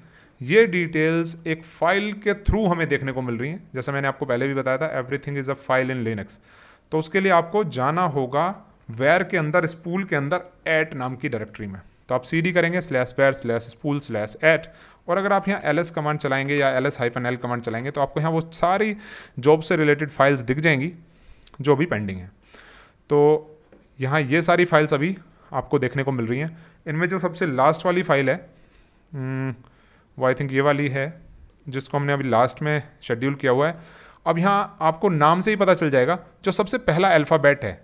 Speaker 1: ये डिटेल्स एक फाइल के थ्रू हमें देखने को मिल रही हैं जैसा मैंने आपको पहले भी बताया था everything is a file in Linux तो उसके लिए आपको जाना होगा वेयर के अंदर स्पूल के अंदर एट नाम की डायरेक्टरी में तो आप सी करेंगे slash var slash spool slash at और अगर आप यहाँ एल एस कमांड चलाएंगे या L S hyphen L command चलाएंगे तो आपको यहाँ वो सारी जॉब से रिलेटेड फाइल्स दिख जाएंगी जो भी पेंडिंग है तो यहाँ ये सारी फाइल्स अभी आपको देखने को मिल रही हैं इनमें जो सबसे लास्ट वाली फाइल है हम्म, वो आई थिंक ये वाली है जिसको हमने अभी लास्ट में शेड्यूल किया हुआ है अब यहाँ आपको नाम से ही पता चल जाएगा जो सबसे पहला अल्फ़ाबेट है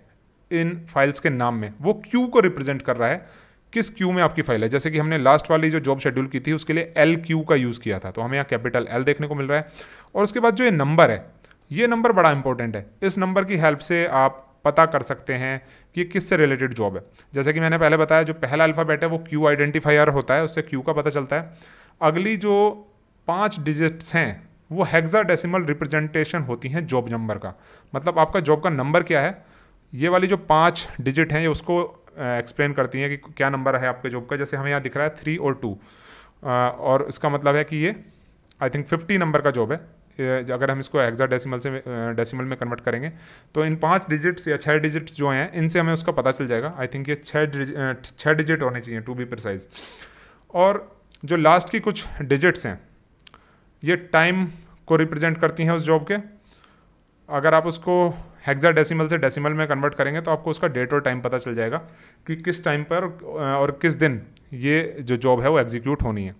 Speaker 1: इन फाइल्स के नाम में वो क्यू को रिप्रेजेंट कर रहा है किस क्यू में आपकी फाइल है जैसे कि हमने लास्ट वाली जो जॉब शेड्यूल की थी उसके लिए एल क्यू का यूज़ किया था तो हमें यहाँ कैपिटल एल देखने को मिल रहा है और उसके बाद जो ये नंबर है ये नंबर बड़ा इंपॉर्टेंट है इस नंबर की हेल्प से आप पता कर सकते हैं कि ये किससे रिलेटेड जॉब है जैसे कि मैंने पहले बताया जो पहला अल्फ़ाबेट है वो क्यू आइडेंटिफायर होता है उससे क्यू का पता चलता है अगली जो पाँच डिजिट्स हैं वो हेक्सा डेसिमल रिप्रेजेंटेशन होती हैं जॉब नंबर का मतलब आपका जॉब का नंबर क्या है ये वाली जो पाँच डिजिट हैं ये उसको एक्सप्लेन करती हैं कि क्या नंबर है आपके जॉब का जैसे हमें यहाँ दिख रहा है थ्री और टू और इसका मतलब है कि ये आई थिंक फिफ्टी नंबर का जॉब है अगर हम इसको एग्जा डेसिमल से डेसिमल में कन्वर्ट करेंगे तो इन पांच डिजिट्स या छः डिजिट्स जो हैं इनसे हमें उसका पता चल जाएगा आई थिंक ये छः छः डिजिट होने चाहिए टू बी प्रिसाइज और जो लास्ट की कुछ डिजिट्स हैं ये टाइम को रिप्रेजेंट करती हैं उस जॉब के अगर आप उसको हेक्सा डेसिमल से डेसिमल में कन्वर्ट करेंगे तो आपको उसका डेट और टाइम पता चल जाएगा कि किस टाइम पर और किस दिन ये जो जॉब है वो एग्जीक्यूट होनी है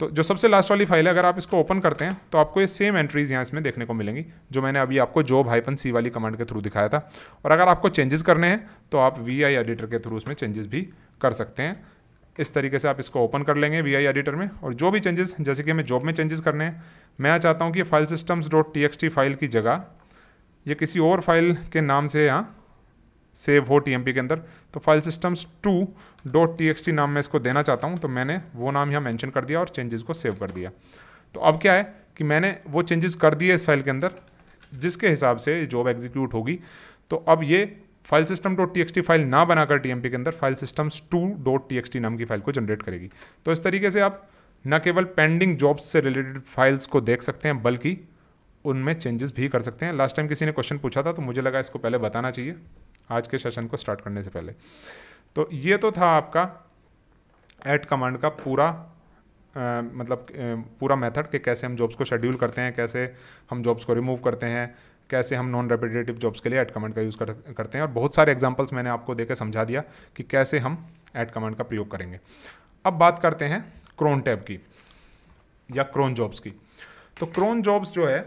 Speaker 1: तो जो सबसे लास्ट वाली फाइल है अगर आप इसको ओपन करते हैं तो आपको ये सेम एंट्रीज यहाँ इसमें देखने को मिलेंगी जो मैंने अभी आपको जॉब हाइपन सी वाली कमांड के थ्रू दिखाया था और अगर आपको चेंजेस करने हैं तो आप वी आई एडिटर के थ्रू उसमें चेंजेस भी कर सकते हैं इस तरीके से आप इसको ओपन कर लेंगे वी एडिटर में और जो भी चेंजेस जैसे कि हमें जॉब में चेंजेस करने हैं मैं चाहता हूँ कि file systems dot T file की जगह ये किसी और फाइल के नाम से यहाँ सेव हो टी के अंदर तो file systems two dot T नाम मैं इसको देना चाहता हूँ तो मैंने वो नाम यहाँ मैंशन कर दिया और चेंजेस को सेव कर दिया तो अब क्या है कि मैंने वो चेंजेस कर दिए इस फाइल के अंदर जिसके हिसाब से जॉब एग्जीक्यूट होगी तो अब ये file system dot T file ना बनाकर टीएमपी के अंदर file systems two dot T नाम की फाइल को जनरेट करेगी तो इस तरीके से आप न केवल पेंडिंग जॉब्स से रिलेटेड फाइल्स को देख सकते हैं बल्कि उनमें चेंजेस भी कर सकते हैं लास्ट टाइम किसी ने क्वेश्चन पूछा था तो मुझे लगा इसको पहले बताना चाहिए आज के सेशन को स्टार्ट करने से पहले तो ये तो था आपका एट कमांड का पूरा आ, मतलब पूरा मेथड कि कैसे हम जॉब्स को शेड्यूल करते हैं कैसे हम जॉब्स को रिमूव करते हैं कैसे हम नॉन रेपिटेटिव जॉब्स के लिए एड कमांड का यूज़ कर, करते हैं और बहुत सारे एग्जाम्पल्स मैंने आपको देकर समझा दिया कि कैसे हम एड कमांड का प्रयोग करेंगे अब बात करते हैं क्रोन टैब की या क्रोन जॉब्स की तो क्रोन जॉब्स जो है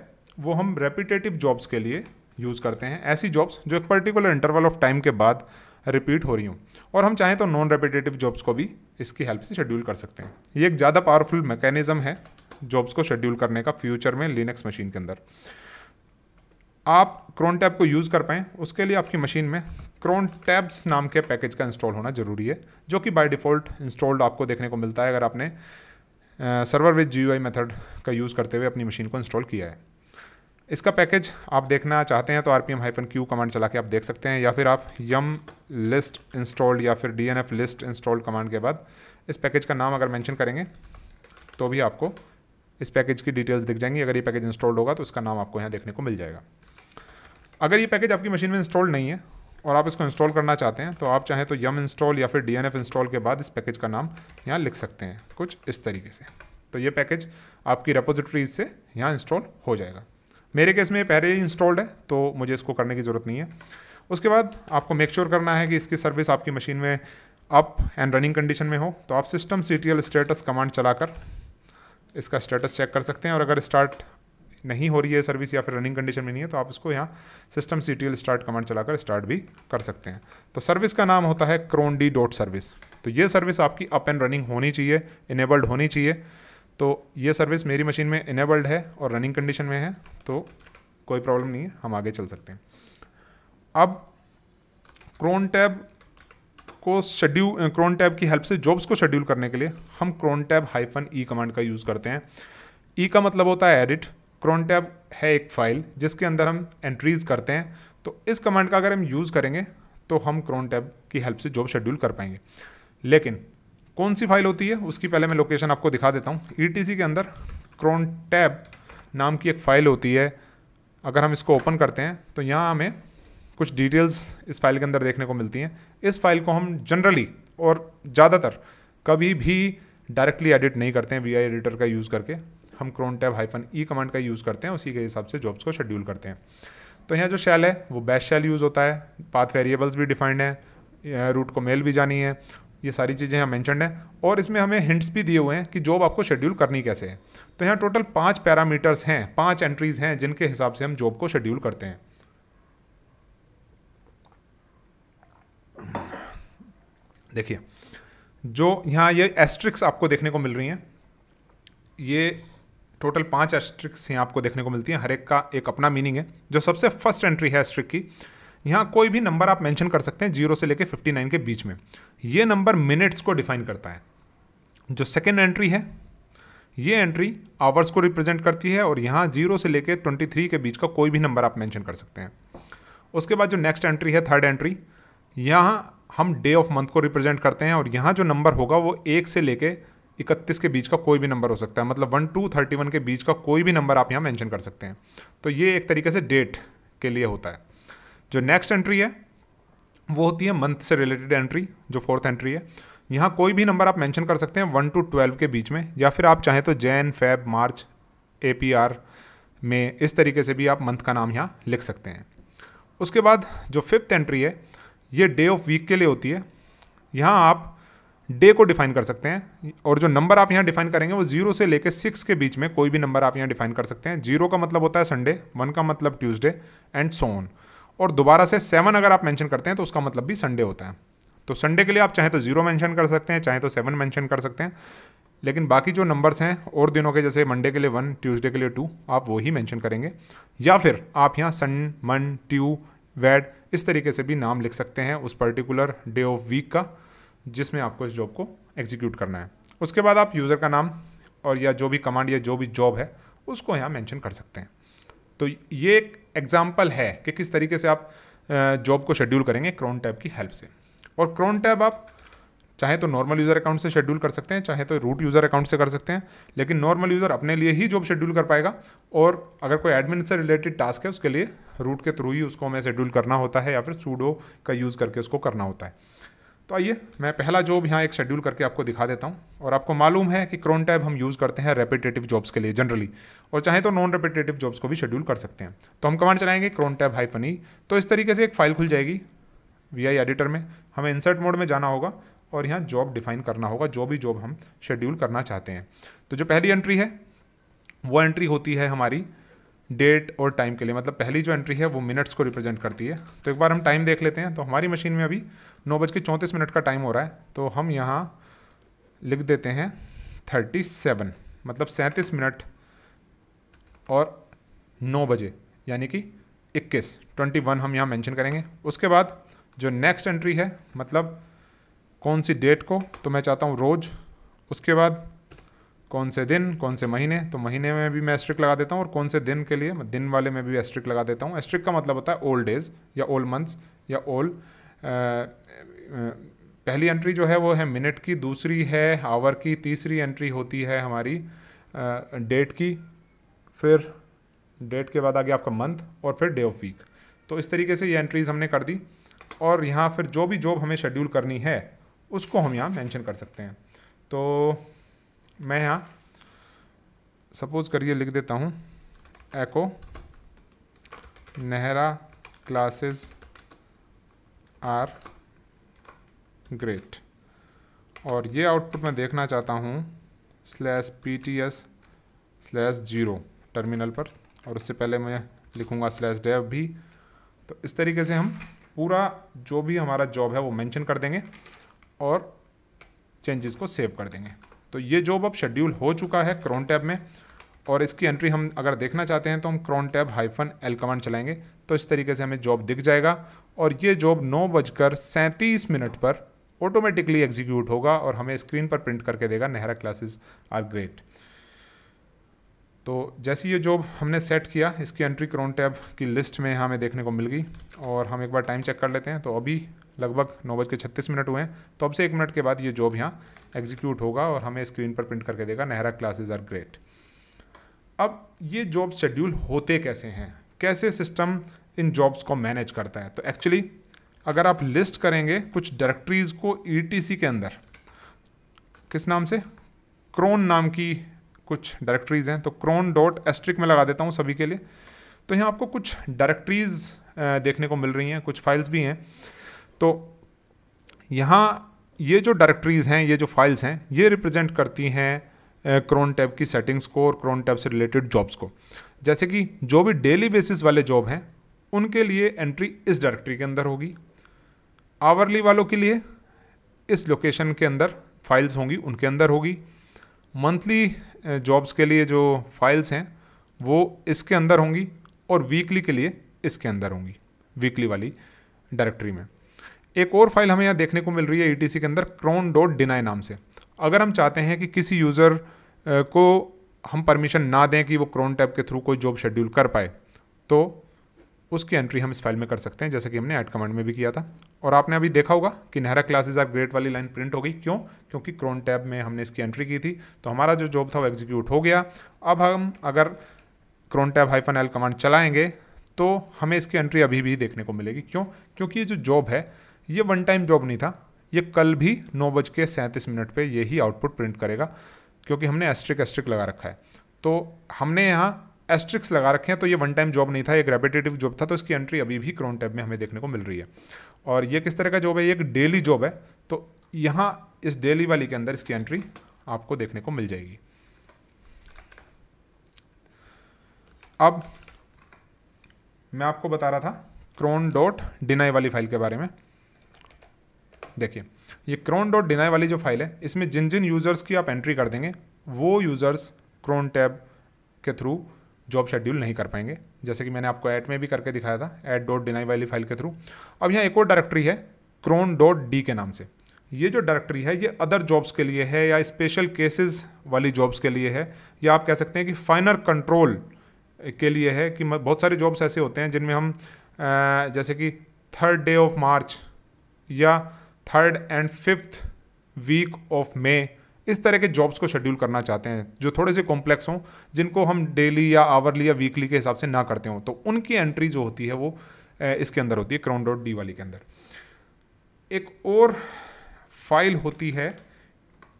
Speaker 1: वो हम रेपिटेटिव जॉब्स के लिए यूज़ करते हैं ऐसी जॉब्स जो एक पर्टिकुलर इंटरवल ऑफ टाइम के बाद रिपीट हो रही हूँ और हम चाहें तो नॉन रेपिटेटिव जॉब्स को भी इसकी हेल्प से शेड्यूल कर सकते हैं ये एक ज़्यादा पावरफुल मैकेनिज्म है जॉब्स को शेड्यूल करने का फ्यूचर में लिनक्स मशीन के अंदर आप क्रोन टैब को यूज़ कर पाएँ उसके लिए आपकी मशीन में क्रोन टैब्स नाम के पैकेज का इंस्टॉल होना ज़रूरी है जो कि बाय डिफ़ॉल्ट इंस्टॉल्ड आपको देखने को मिलता है अगर आपने सर्वर विद जी मेथड का यूज़ करते हुए अपनी मशीन को इंस्टॉल किया है इसका पैकेज आप देखना चाहते हैं तो R P M Q command चला के आप देख सकते हैं या फिर आप यम लिस्ट इंस्टॉल्ड या फिर D N F list installed command के बाद इस पैकेज का नाम अगर मैंशन करेंगे तो भी आपको इस पैकेज की डिटेल्स दिख जाएंगी अगर ये पैकेज इंस्टॉल्ड होगा तो उसका नाम आपको यहाँ देखने को मिल जाएगा अगर ये पैकेज आपकी मशीन में इंस्टॉल नहीं है और आप इसको इंस्टॉल करना चाहते हैं तो आप चाहें तो यम इंस्टॉल या फिर डी इंस्टॉल के बाद इस पैकेज का नाम यहाँ लिख सकते हैं कुछ इस तरीके से तो ये पैकेज आपकी रेपोजिटरीज से यहाँ इंस्टॉल हो जाएगा मेरे केस में पहले ही इंस्टॉल्ड है तो मुझे इसको करने की ज़रूरत नहीं है उसके बाद आपको मेक श्योर sure करना है कि इसकी सर्विस आपकी मशीन में अप एंड रनिंग कंडीशन में हो तो आप सिस्टम सी स्टेटस कमांड चलाकर इसका स्टेटस चेक कर सकते हैं और अगर स्टार्ट नहीं हो रही है सर्विस या फिर रनिंग कंडीशन में नहीं है तो आप इसको यहाँ system C T L start command चलाकर स्टार्ट भी कर सकते हैं तो सर्विस का नाम होता है क्रोनडी डॉट सर्विस तो ये सर्विस आपकी अप एंड रनिंग होनी चाहिए इनेबल्ड होनी चाहिए तो ये सर्विस मेरी मशीन में इनेबल्ड है और रनिंग कंडीशन में है तो कोई प्रॉब्लम नहीं है हम आगे चल सकते हैं अब क्रोन टैब को शेड्यूल क्रोन टैब की हेल्प से जॉब्स को शेड्यूल करने के लिए हम crontab hyphen E command का यूज़ करते हैं ई का मतलब होता है एडिट क्रोन टैब है एक फाइल जिसके अंदर हम एंट्रीज करते हैं तो इस कमांड का अगर हम यूज़ करेंगे तो हम क्रोन टैब की हेल्प से जॉब शेड्यूल कर पाएंगे लेकिन कौन सी फाइल होती है उसकी पहले मैं लोकेशन आपको दिखा देता हूँ ई e के अंदर क्रोन टैब नाम की एक फ़ाइल होती है अगर हम इसको ओपन करते हैं तो यहाँ हमें कुछ डिटेल्स इस फाइल के अंदर देखने को मिलती हैं इस फाइल को हम जनरली और ज़्यादातर कभी भी डायरेक्टली एडिट नहीं करते हैं वी एडिटर का यूज़ करके हम crontab hyphen E command का यूज़ करते हैं उसी के हिसाब से जॉब्स को शेड्यूल करते हैं तो यहाँ जो शैल है वो बेस्ट शैल यूज़ होता है पाथ वेरिएबल्स भी डिफाइंड है रूट को मेल भी जानी है ये सारी चीज़ें यहाँ मैंशन है और इसमें हमें हिंट्स भी दिए हुए हैं कि जॉब आपको शेड्यूल करनी कैसे है तो यहाँ टोटल पाँच पैरामीटर्स हैं पाँच एंट्रीज़ हैं जिनके हिसाब से हम जॉब को शेड्यूल करते हैं देखिए जो यहाँ ये एस्ट्रिक्स आपको देखने को मिल रही हैं ये टोटल पाँच एस्ट्रिक्स यहाँ आपको देखने को मिलती हैं हर एक का एक अपना मीनिंग है जो सबसे फर्स्ट एंट्री है एस्ट्रिक की यहाँ कोई भी नंबर आप मेंशन कर सकते हैं जीरो से लेकर नाइन के बीच में ये नंबर मिनट्स को डिफाइन करता है जो सेकेंड एंट्री है ये एंट्री आवर्स को रिप्रेजेंट करती है और यहाँ जीरो से लेकर ट्वेंटी थ्री के बीच का कोई भी नंबर आप मैंशन कर सकते हैं उसके बाद जो नेक्स्ट एंट्री है थर्ड एंट्री यहाँ हम डे ऑफ मंथ को रिप्रेजेंट करते हैं और यहाँ जो नंबर होगा वो एक से लेके इकतीस के बीच का कोई भी नंबर हो सकता है मतलब वन टू थर्टी वन के बीच का कोई भी नंबर आप यहाँ मैंशन कर सकते हैं तो ये एक तरीके से डेट के लिए होता है जो नेक्स्ट एंट्री है वो होती है मंथ से रिलेटेड एंट्री जो फोर्थ एंट्री है यहाँ कोई भी नंबर आप मैंशन कर सकते हैं वन टू ट्वेल्व के बीच में या फिर आप चाहें तो Jan Feb March A P R में इस तरीके से भी आप मंथ का नाम यहाँ लिख सकते हैं उसके बाद जो फिफ्थ एंट्री है ये डे ऑफ वीक के लिए होती है यहाँ आप डे को डिफाइन कर सकते हैं और जो नंबर आप यहाँ डिफाइन करेंगे वो जीरो से लेकर सिक्स के बीच में कोई भी नंबर आप यहाँ डिफाइन कर सकते हैं जीरो का मतलब होता है संडे वन का मतलब ट्यूजडे एंड सो ऑन और दोबारा से सेवन अगर आप मैंशन करते हैं तो उसका मतलब भी संडे होता है तो संडे के लिए आप चाहे तो जीरो मैंशन कर सकते हैं चाहे तो सेवन मैंशन कर सकते हैं लेकिन बाकी जो नंबर्स हैं और दिनों के जैसे मंडे के लिए वन ट्यूसडे के लिए टू आप वो ही मैंशन करेंगे या फिर आप यहाँ सन मन ट्यू वैड इस तरीके से भी नाम लिख सकते हैं उस पर्टिकुलर डे ऑफ वीक का जिसमें आपको इस जॉब को एग्जीक्यूट करना है उसके बाद आप यूज़र का नाम और या जो भी कमांड या जो भी जॉब है उसको यहाँ मेंशन कर सकते हैं तो ये एक एग्जाम्पल है कि किस तरीके से आप जॉब को शेड्यूल करेंगे क्रोन टैब की हेल्प से और क्रोन टैब आप चाहे तो नॉर्मल यूज़र अकाउंट से शेड्यूल कर सकते हैं चाहे तो रूट यूज़र अकाउंट से कर सकते हैं लेकिन नॉर्मल यूज़र अपने लिए ही जॉब शेड्यूल कर पाएगा और अगर कोई एडमिन से रिलेटेड टास्क है उसके लिए रूट के थ्रू ही उसको हमें शेड्यूल करना होता है या फिर सूडो का यूज़ करके उसको करना होता है तो आइए मैं पहला जॉब यहाँ एक शेड्यूल करके आपको दिखा देता हूँ और आपको मालूम है कि क्रोन टैब हम यूज़ करते हैं रेपिटेटिव जॉब्स के लिए जनरली और चाहे तो नॉन रेपिटेटिव जॉब्स को भी शेड्यूल कर सकते हैं तो हम कमांड चलाएंगे क्रोन टैब हाई फनी तो इस तरीके से एक फाइल खुल जाएगी वी आई एडिटर में हमें इंसर्ट मोड में जाना होगा और यहाँ जॉब डिफाइन करना होगा जो भी जॉब हम शेड्यूल करना चाहते हैं तो जो पहली एंट्री है वो एंट्री होती है हमारी डेट और टाइम के लिए मतलब पहली जो एंट्री है वो मिनट्स को रिप्रेजेंट करती है तो एक बार हम टाइम देख लेते हैं तो हमारी मशीन में अभी नौ बज के चौंतीस मिनट का टाइम हो रहा है तो हम यहाँ लिख देते हैं थर्टी सेवन मतलब सैंतीस मिनट और नौ बजे यानी कि इक्कीस ट्वेंटी वन हम यहाँ मेंशन करेंगे उसके बाद जो नेक्स्ट एंट्री है मतलब कौन सी डेट को तो मैं चाहता हूँ रोज़ उसके बाद कौन से दिन कौन से महीने तो महीने में भी मैं एस्ट्रिक लगा देता हूँ और कौन से दिन के लिए दिन वाले में भी एस्ट्रिक लगा देता हूँ एस्ट्रिक का मतलब होता है ओल्ड डेज या ओल्ड मंथ्स या ओल्ड पहली एंट्री जो है वो है मिनट की दूसरी है आवर की तीसरी एंट्री होती है हमारी डेट की फिर डेट के बाद आ गया आपका मंथ और फिर डे ऑफ वीक तो इस तरीके से ये एंट्रीज हमने कर दी और यहाँ फिर जो भी जॉब हमें शेड्यूल करनी है उसको हम यहाँ मेंशन कर सकते हैं तो मैं यहाँ सपोज करिए लिख देता हूँ echo Nehra classes are great और ये आउटपुट मैं देखना चाहता हूँ slash P T S slash zero terminal पर और उससे पहले मैं लिखूँगा स्लैश डेव भी तो इस तरीके से हम पूरा जो भी हमारा जॉब है वो मेंशन कर देंगे और चेंजेस को सेव कर देंगे तो ये जॉब अब शेड्यूल हो चुका है क्रॉन टैब में और इसकी एंट्री हम अगर देखना चाहते हैं तो हम crontab hyphen L command चलाएंगे तो इस तरीके से हमें जॉब दिख जाएगा और ये जॉब नौ बजकर सैंतीस मिनट पर ऑटोमेटिकली एग्जीक्यूट होगा और हमें स्क्रीन पर प्रिंट करके देगा नेहरा क्लासेस आर ग्रेट तो जैसे ये जॉब हमने सेट किया इसकी एंट्री क्रोन टैब की लिस्ट में हमें देखने को मिल गई और हम एक बार टाइम चेक कर लेते हैं तो अभी लगभग नौ बज के छत्तीस मिनट हुए हैं तो अब से एक मिनट के बाद ये जॉब यहाँ एग्जीक्यूट होगा और हमें स्क्रीन पर प्रिंट करके देगा नेहरा क्लासेज आर ग्रेट अब ये जॉब शेड्यूल होते कैसे हैं कैसे सिस्टम इन जॉब्स को मैनेज करता है तो एक्चुअली अगर आप लिस्ट करेंगे कुछ डायरेक्टरीज़ को ई e के अंदर किस नाम से क्रोन नाम की कुछ डायरेक्टरीज़ हैं तो क्रोन डॉट एस्ट्रिक में लगा देता हूँ सभी के लिए तो यहाँ आपको कुछ डायरेक्टरीज़ देखने को मिल रही हैं कुछ फाइल्स भी हैं तो यहाँ ये जो डायरेक्टरीज़ हैं ये जो फाइल्स हैं ये रिप्रेजेंट करती हैं क्रोन टैब की सेटिंग्स को और क्रोन टैब से रिलेटेड जॉब्स को जैसे कि जो भी डेली बेसिस वाले जॉब हैं उनके लिए एंट्री इस डायरेक्टरी के अंदर होगी आवरली वालों के लिए इस लोकेशन के अंदर फाइल्स होंगी उनके अंदर होगी मंथली जॉब्स के लिए जो फाइल्स हैं वो इसके अंदर होंगी और वीकली के लिए इसके अंदर होंगी वीकली वाली डायरेक्टरी में एक और फाइल हमें यहाँ देखने को मिल रही है ई e के अंदर क्रोन डॉट डिनाई नाम से अगर हम चाहते हैं कि किसी यूज़र को हम परमिशन ना दें कि वो क्रोन टैब के थ्रू कोई जॉब शेड्यूल कर पाए तो उसकी एंट्री हम इस फाइल में कर सकते हैं जैसे कि हमने ऐड कमांड में भी किया था और आपने अभी देखा होगा कि नहरा क्लासेज आर ग्रेट वाली लाइन प्रिंट हो गई क्यों क्योंकि क्रोन टैब में हमने इसकी एंट्री की थी तो हमारा जो जॉब था वो एग्जीक्यूट हो गया अब हम अगर crontab hyphen L command चलाएंगे तो हमें इसकी एंट्री अभी भी देखने को मिलेगी क्यों क्योंकि ये जो जॉब है ये वन टाइम जॉब नहीं था ये कल भी नौ बज के सैंतीस मिनट पर यही आउटपुट प्रिंट करेगा क्योंकि हमने एस्ट्रिक एस्ट्रिक लगा रखा है तो हमने यहाँ एस्ट्रिक्स लगा रखे हैं तो ये वन टाइम जॉब नहीं था एक रेपिटेटिव जॉब था तो इसकी एंट्री अभी भी क्रोन टैब में हमें देखने को मिल रही है और ये किस तरह का जॉब है ये एक डेली जॉब है तो यहाँ इस डेली वाली के अंदर इसकी एंट्री आपको देखने को मिल जाएगी अब मैं आपको बता रहा था क्रोन डॉट डिनाई वाली फाइल के बारे में देखिए ये क्रोन डॉट डिनाई वाली जो फाइल है इसमें जिन जिन यूज़र्स की आप एंट्री कर देंगे वो यूज़र्स क्रोन टैब के थ्रू जॉब शेड्यूल नहीं कर पाएंगे जैसे कि मैंने आपको ऐट में भी करके दिखाया था ऐट डॉट डिनाई वाली फाइल के थ्रू अब यहाँ एक और डायरेक्टरी है क्रोन डॉट डी के नाम से ये जो डायरेक्टरी है ये अदर जॉब्स के लिए है या स्पेशल केसेस वाली जॉब्स के लिए है या आप कह सकते हैं कि फाइनर कंट्रोल के लिए है कि बहुत सारे जॉब्स ऐसे होते हैं जिनमें हम जैसे कि थर्ड डे ऑफ मार्च या third and fifth week of May इस तरह के जॉब्स को शेड्यूल करना चाहते हैं जो थोड़े से कॉम्प्लेक्स हों जिनको हम डेली या आवरली या वीकली के हिसाब से ना करते हों तो उनकी एंट्री जो होती है वो इसके अंदर होती है क्राउन डॉट डी वाली के अंदर एक और फाइल होती है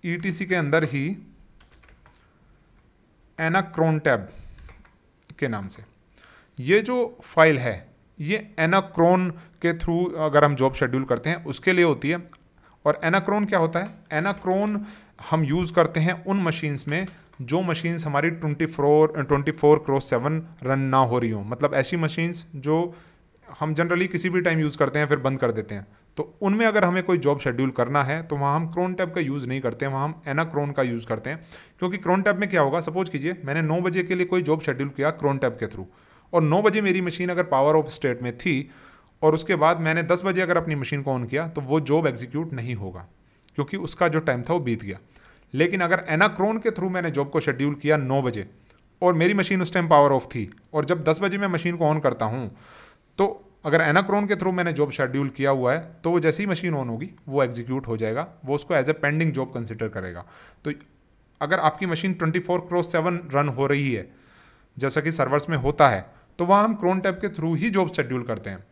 Speaker 1: ई e के अंदर ही एनाक्रोन टैब के नाम से ये जो फाइल है ये एनाक्रोन के थ्रू अगर हम जॉब शेड्यूल करते हैं उसके लिए होती है और एनाक्रोन क्या होता है एनाक्रोन हम यूज़ करते हैं उन मशीन्स में जो मशीन्स हमारी twenty four twenty four cross seven run ना हो रही हो मतलब ऐसी मशीन्स जो हम जनरली किसी भी टाइम यूज़ करते हैं फिर बंद कर देते हैं तो उनमें अगर हमें कोई जॉब शेड्यूल करना है तो वहाँ हम क्रोन टैब का यूज़ नहीं करते हैं वहाँ हम एना क्रोन का यूज़ करते हैं क्योंकि क्रोन टैब में क्या होगा सपोज कीजिए मैंने नौ बजे के लिए कोई जॉब शेड्यूल किया क्रोन टैब के थ्रू और नौ बजे मेरी मशीन अगर पावर ऑफ स्टेट में थी और उसके बाद मैंने दस बजे अगर अपनी मशीन को ऑन किया तो वो जॉब एग्जीक्यूट नहीं होगा क्योंकि उसका जो टाइम था वो बीत गया लेकिन अगर एनाक्रोन के थ्रू मैंने जॉब को शेड्यूल किया नौ बजे और मेरी मशीन उस टाइम पावर ऑफ थी और जब दस बजे मैं मशीन को ऑन करता हूँ तो अगर एनाक्रोन के थ्रू मैंने जॉब शेड्यूल किया हुआ है तो वो जैसी मशीन ऑन होगी वो एग्जीक्यूट हो जाएगा वो उसको as a pending job consider करेगा तो अगर आपकी machine twenty four cross seven run हो रही है जैसा कि सर्वर्स में होता है तो वहाँ हम क्रोन टैब के थ्रू ही जॉब शेड्यूल करते हैं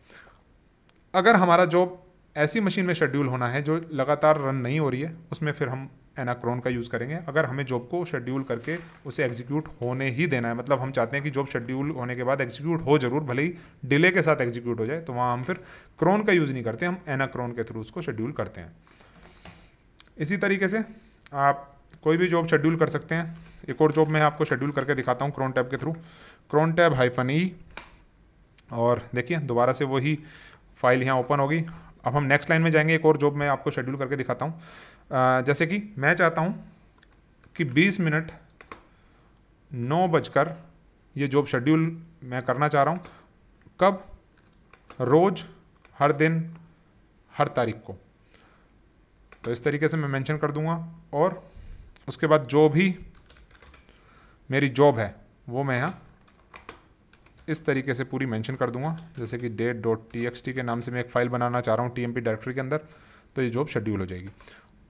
Speaker 1: अगर हमारा जॉब ऐसी मशीन में शेड्यूल होना है जो लगातार रन नहीं हो रही है उसमें फिर हम एनाक्रोन का यूज़ करेंगे अगर हमें जॉब को शेड्यूल करके उसे एग्जीक्यूट होने ही देना है मतलब हम चाहते हैं कि जॉब शेड्यूल होने के बाद एग्जीक्यूट हो जरूर भले ही डिले के साथ एग्जीक्यूट हो जाए तो वहाँ हम फिर क्रोन का यूज़ नहीं करते हम एनाक्रोन के थ्रू उसको शेड्यूल करते हैं इसी तरीके से आप कोई भी जॉब शेड्यूल कर सकते हैं एक और जॉब मैं आपको शेड्यूल करके दिखाता हूँ क्रोन टैब के through crontab hyphen E और देखिए दोबारा से वही फाइल यहाँ ओपन होगी अब हम नेक्स्ट लाइन में जाएंगे एक और जॉब मैं आपको शेड्यूल करके दिखाता हूँ जैसे कि मैं चाहता हूँ कि बीस मिनट नौ बजकर ये जॉब शेड्यूल मैं करना चाह रहा हूँ कब रोज़ हर दिन हर तारीख को तो इस तरीके से मैं मेंशन कर दूंगा और उसके बाद जो भी मेरी जॉब है वो मैं यहाँ इस तरीके से पूरी मेंशन कर दूंगा जैसे कि date dot T X T के नाम से मैं एक फ़ाइल बनाना चाह रहा हूँ टी डायरेक्टरी के अंदर तो ये जॉब शेड्यूल हो जाएगी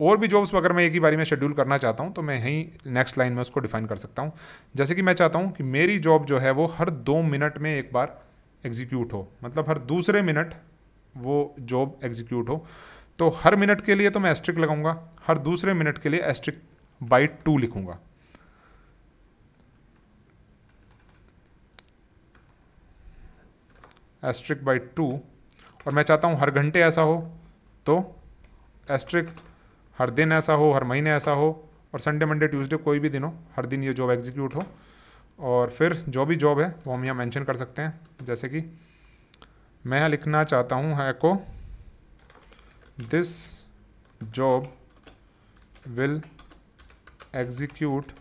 Speaker 1: और भी जॉब्स अगर मैं एक ही बारी में शेड्यूल करना चाहता हूँ तो मैं यहीं नेक्स्ट लाइन में उसको डिफाइन कर सकता हूँ जैसे कि मैं चाहता हूँ कि मेरी जॉब जो है वो हर दो मिनट में एक बार एग्जीक्यूट हो मतलब हर दूसरे मिनट वो जॉब एग्जीक्यूट हो तो हर मिनट के लिए तो मैं एस्ट्रिक लगाऊंगा हर दूसरे मिनट के लिए एस्ट्रिक बाई टू लिखूंगा एस्ट्रिक बाई टू और मैं चाहता हूँ हर घंटे ऐसा हो तो एस्ट्रिक हर दिन ऐसा हो हर महीने ऐसा हो और संडे मंडे ट्यूसडे कोई भी दिन हो हर दिन ये जॉब एग्जीक्यूट हो और फिर जो भी जॉब है वो हम यहाँ मेंशन कर सकते हैं जैसे कि मैं लिखना चाहता हूँ है को this job will execute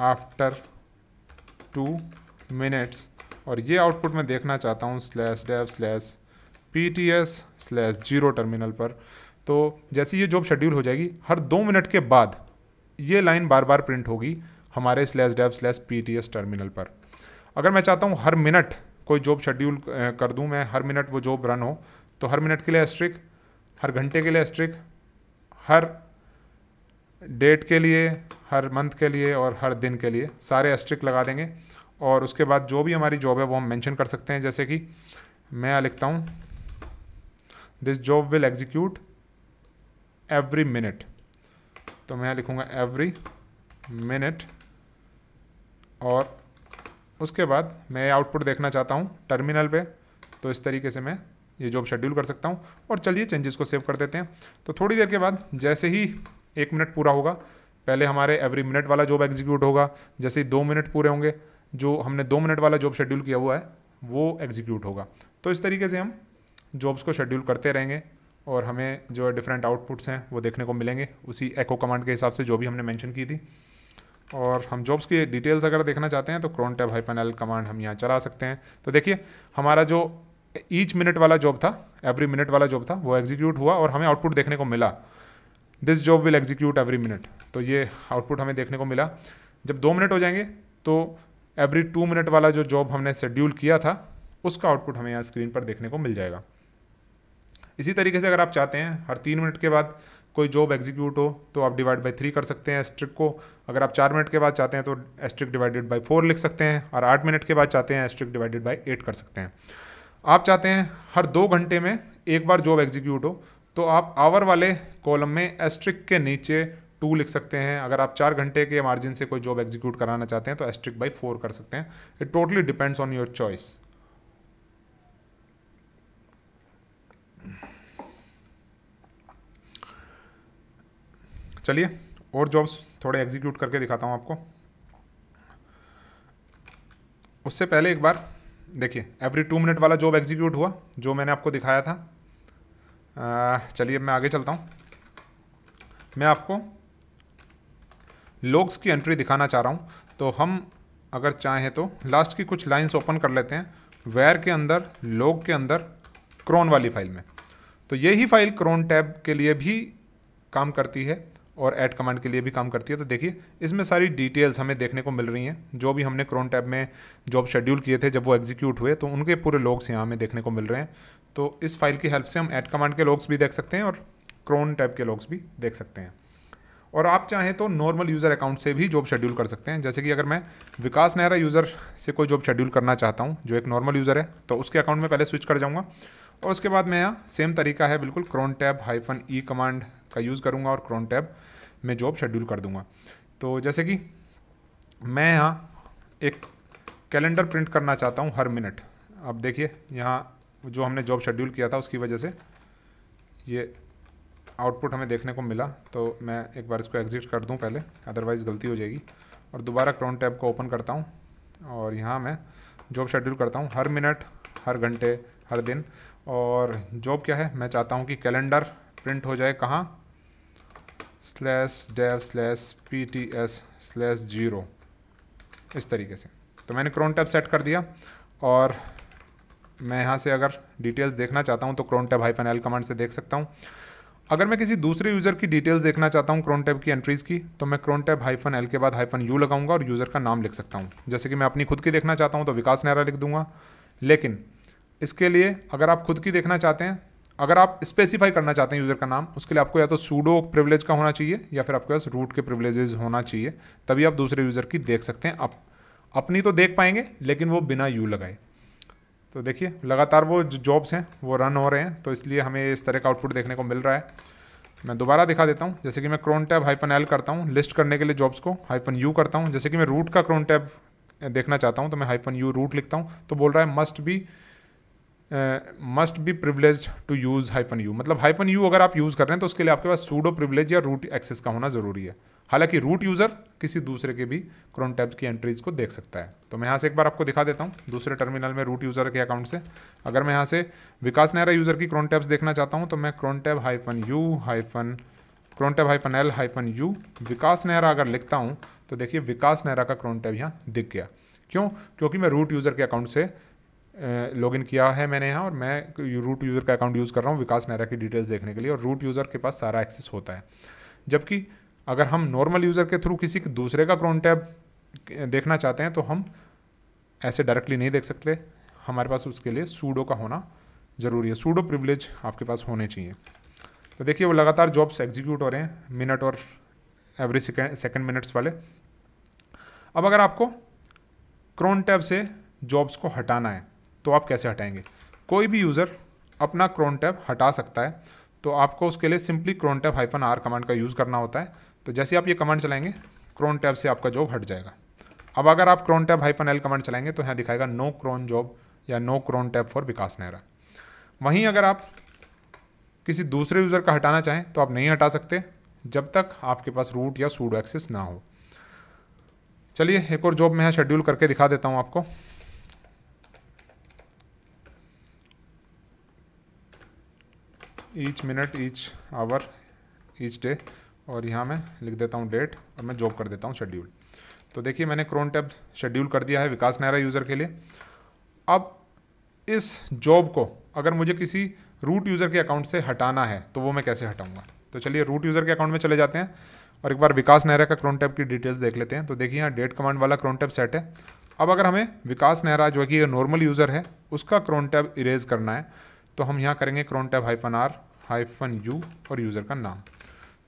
Speaker 1: after two minutes और ये आउटपुट मैं देखना चाहता हूँ slash dev slash P T S slash zero terminal पर तो जैसे ये जॉब शेड्यूल हो जाएगी हर दो मिनट के बाद ये लाइन बार बार प्रिंट होगी हमारे slash dev slash P T S terminal पर अगर मैं चाहता हूँ हर मिनट कोई जॉब शेड्यूल कर दूँ मैं हर मिनट वो जॉब रन हो तो हर मिनट के लिए स्ट्रिक हर घंटे के लिए स्ट्रिक हर डेट के लिए हर मंथ के लिए और हर दिन के लिए सारे स्ट्रिक लगा देंगे और उसके बाद जो भी हमारी जॉब है वो हम मैंशन कर सकते हैं जैसे कि मैं लिखता हूँ this job will execute every minute तो मैं लिखूंगा लिखूँगा एवरी मिनट और उसके बाद मैं आउटपुट देखना चाहता हूँ टर्मिनल पे तो इस तरीके से मैं ये जॉब शेड्यूल कर सकता हूँ और चलिए चेंजेस को सेव कर देते हैं तो थोड़ी देर के बाद जैसे ही एक मिनट पूरा होगा पहले हमारे एवरी मिनट वाला जॉब एग्जीक्यूट होगा जैसे ही दो मिनट पूरे होंगे जो हमने दो मिनट वाला जॉब शेड्यूल किया हुआ है वो एग्जीक्यूट होगा तो इस तरीके से हम जॉब्स को शेड्यूल करते रहेंगे और हमें जो डिफरेंट आउटपुट्स हैं वो देखने को मिलेंगे उसी एको कमांड के हिसाब से जो भी हमने मेंशन की थी और हम जॉब्स की डिटेल्स अगर देखना चाहते हैं तो crontab hyphen command हम यहाँ चला सकते हैं तो देखिए हमारा जो ईच मिनट वाला जॉब था एवरी मिनट वाला जॉब था वो एग्जीक्यूट हुआ और हमें आउटपुट देखने को मिला this job will execute every minute तो ये आउटपुट हमें देखने को मिला जब दो मिनट हो जाएंगे तो एवरी टू मिनट वाला जो जॉब हमने शेड्यूल किया था उसका आउटपुट हमें यहाँ स्क्रीन पर देखने को मिल जाएगा इसी तरीके से अगर आप चाहते हैं हर तीन मिनट के बाद कोई जॉब एग्जीक्यूट हो तो आप डिवाइड बाई थ्री कर सकते हैं एस्ट्रिक को अगर आप चार मिनट के बाद चाहते हैं तो एस्ट्रिक डिवाइडेड बाई फोर लिख सकते हैं और आठ मिनट के बाद चाहते हैं एस्ट्रिक डिवाइडेड बाई एट कर सकते हैं आप चाहते हैं हर दो घंटे में एक बार जॉब एग्जीक्यूट हो तो आप आवर वाले कॉलम में एस्ट्रिक के नीचे टू लिख सकते हैं अगर आप चार घंटे के मार्जिन से कोई जॉब एग्जीक्यूट कराना चाहते हैं तो एस्ट्रिक बाई फोर कर सकते हैं it totally depends on your choice चलिए और जॉब्स थोड़े एग्जीक्यूट करके दिखाता हूँ आपको उससे पहले एक बार देखिए एवरी टू मिनट वाला जॉब एग्जीक्यूट हुआ जो मैंने आपको दिखाया था चलिए मैं आगे चलता हूँ मैं आपको लॉग्स की एंट्री दिखाना चाह रहा हूँ तो हम अगर चाहें तो लास्ट की कुछ लाइन्स ओपन कर लेते हैं वेयर के अंदर लॉग के अंदर क्रोन वाली फाइल में तो यही फाइल क्रोन टैब के लिए भी काम करती है और ऐड कमांड के लिए भी काम करती है तो देखिए इसमें सारी डिटेल्स हमें देखने को मिल रही हैं जो भी हमने क्रोन टैब में जॉब शेड्यूल किए थे जब वो एग्जीक्यूट हुए तो उनके पूरे लॉग्स यहाँ हमें देखने को मिल रहे हैं तो इस फाइल की हेल्प से हम ऐड कमांड के लॉग्स भी देख सकते हैं और क्रोन टैब के लॉग्स भी देख सकते हैं और आप चाहें तो नॉर्मल यूज़र अकाउंट से भी जॉब शेड्यूल कर सकते हैं जैसे कि अगर मैं विकास नेहरा यूज़र से कोई जॉब शेड्यूल करना चाहता हूँ जो एक नॉर्मल यूज़र है तो उसके अकाउंट में पहले स्विच कर जाऊँगा और उसके बाद मैं यहाँ सेम तरीका है बिल्कुल crontab hyphen E command का यूज़ करूँगा और क्रोन टैब में जॉब शेड्यूल कर दूँगा तो जैसे कि मैं यहाँ एक कैलेंडर प्रिंट करना चाहता हूँ हर मिनट अब देखिए यहाँ जो हमने जॉब शेड्यूल किया था उसकी वजह से ये आउटपुट हमें देखने को मिला तो मैं एक बार इसको एग्ज़िट कर दूँ पहले अदरवाइज़ गलती हो जाएगी और दोबारा क्रोन टैब को ओपन करता हूँ और यहाँ मैं जॉब शेड्यूल करता हूँ हर मिनट हर घंटे हर दिन और जॉब क्या है मैं चाहता हूँ कि कैलेंडर प्रिंट हो जाए कहाँ slash dev slash P T S slash zero इस तरीके से तो मैंने क्रोन टैब सेट कर दिया और मैं यहाँ से अगर डिटेल्स देखना चाहता हूँ तो क्रोन टैब हाई एल कमांड से देख सकता हूँ अगर मैं किसी दूसरे यूज़र की डिटेल्स देखना चाहता हूँ क्रोन टैब की एंट्रीज़ की तो मैं क्रोन टैब हाइफन एल के बाद हाइफन यू लगाऊंगा और यूज़र का नाम लिख सकता हूँ जैसे कि मैं अपनी खुद की देखना चाहता हूँ तो विकास नेहरा लिख दूंगा लेकिन इसके लिए अगर आप खुद की देखना चाहते हैं अगर आप स्पेसिफाई करना चाहते हैं यूज़र का नाम उसके लिए आपको या तो सूडो प्रिवलेज का होना चाहिए या फिर आपके पास रूट के प्रिवलेजेज होना चाहिए तभी आप दूसरे यूज़र की देख सकते हैं आप अपनी तो देख पाएंगे लेकिन वो बिना यू लगाए तो देखिए लगातार वो जॉब्स हैं वो रन हो रहे हैं तो इसलिए हमें इस तरह का आउटपुट देखने को मिल रहा है मैं दोबारा दिखा देता हूँ जैसे कि मैं क्रोन टैब हाइपन एल करता हूँ लिस्ट करने के लिए जॉब्स को हाइपन यू करता हूँ जैसे कि मैं रूट का क्रोन टैब देखना चाहता हूँ तो मैं हाइपन यू रूट लिखता हूँ तो बोल रहा है must be must be privilege to use hyphen U मतलब हाइपन यू अगर आप यूज़ कर रहे हैं तो उसके लिए आपके पास सूडो प्रिवलेज या रूट एक्सेस का होना ज़रूरी है हालांकि रूट यूज़र किसी दूसरे के भी क्रोन टैब्स की एंट्रीज को देख सकता है तो मैं यहाँ से एक बार आपको दिखा देता हूँ दूसरे टर्मिनल में रूट यूज़र के अकाउंट से अगर मैं यहाँ से विकास नेहरा यूज़र की क्रोन टैब्स देखना चाहता हूँ तो मैं crontab hyphen U hyphen crontab hyphen L hyphen U Vikas Nehra अगर लिखता हूँ तो देखिए विकास नेहरा का क्रोन टैब यहाँ दिख गया क्यों क्योंकि मैं रूट यूज़र के अकाउंट से लॉग इन किया है मैंने यहाँ और मैं रूट यूज़र का अकाउंट यूज़ कर रहा हूँ विकास नेहरा की डिटेल्स देखने के लिए और रूट यूज़र के पास सारा एक्सेस होता है जबकि अगर हम नॉर्मल यूज़र के थ्रू किसी दूसरे का क्रोन टैब देखना चाहते हैं तो हम ऐसे डायरेक्टली नहीं देख सकते हमारे पास उसके लिए सूडो का होना ज़रूरी है सूडो प्रिवलेज आपके पास होने चाहिए तो देखिए वो लगातार जॉब्स एग्जीक्यूट हो रहे हैं मिनट और एवरी सेकेंड सेकेंड मिनट्स वाले अब अगर आपको क्रोन टैब से जॉब्स को हटाना है तो आप कैसे हटाएंगे कोई भी यूज़र अपना क्रोन टैब हटा सकता है तो आपको उसके लिए simply crontab hyphen R command का यूज़ करना होता है तो जैसे आप ये कमांड चलाएंगे क्रोन टैब से आपका जॉब हट जाएगा अब अगर आप crontab hyphen L command चलाएंगे तो यहाँ दिखाएगा नो क्रोन जॉब या no crontab for Vikas Nehra वहीं अगर आप किसी दूसरे यूज़र का हटाना चाहें तो आप नहीं हटा सकते जब तक आपके पास रूट या सूडो एक्सेस ना हो चलिए एक और जॉब मैं यहाँ शेड्यूल करके दिखा देता हूँ आपको each minute each hour each day और यहाँ मैं लिख देता हूँ डेट और मैं जॉब कर देता हूँ शेड्यूल तो देखिए मैंने क्रोन टैब शेड्यूल कर दिया है विकास नेहरा यूज़र के लिए अब इस जॉब को अगर मुझे किसी रूट यूज़र के अकाउंट से हटाना है तो वो मैं कैसे हटाऊंगा तो चलिए रूट यूज़र के अकाउंट में चले जाते हैं और एक बार विकास नेहरा का क्रोन टैब की डिटेल्स देख लेते हैं तो देखिए यहाँ डेट कमांड वाला क्रोन टैब सेट है अब अगर हमें विकास नेहरा जो कि नॉर्मल यूज़र है उसका क्रोन टैब इरेज करना है तो हम यहाँ करेंगे crontab hyphen R hyphen U और यूज़र का नाम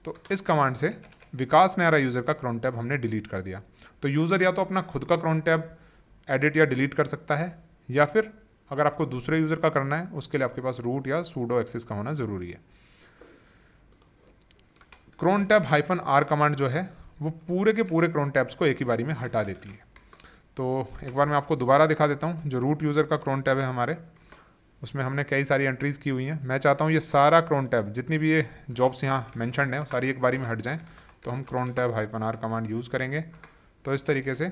Speaker 1: तो इस कमांड से विकास रहा यूज़र का क्रोन टैब हमने डिलीट कर दिया तो यूज़र या तो अपना खुद का क्रोन टैब एडिट या डिलीट कर सकता है या फिर अगर आपको दूसरे यूज़र का करना है उसके लिए आपके पास रूट या सूडो एक्सेस का होना ज़रूरी है crontab hyphen R command जो है वो पूरे के पूरे क्रोन टैब्स को एक ही बारी में हटा देती है तो एक बार मैं आपको दोबारा दिखा देता हूँ जो रूट यूज़र का क्रोन टैब है हमारे उसमें हमने कई सारी एंट्रीज़ की हुई हैं मैं चाहता हूँ ये सारा क्रोन टैब जितनी भी ये जॉब्स यहाँ मैंशनड हैं सारी एक बारी में हट जाएँ तो हम crontab hyphen R command use करेंगे तो इस तरीके से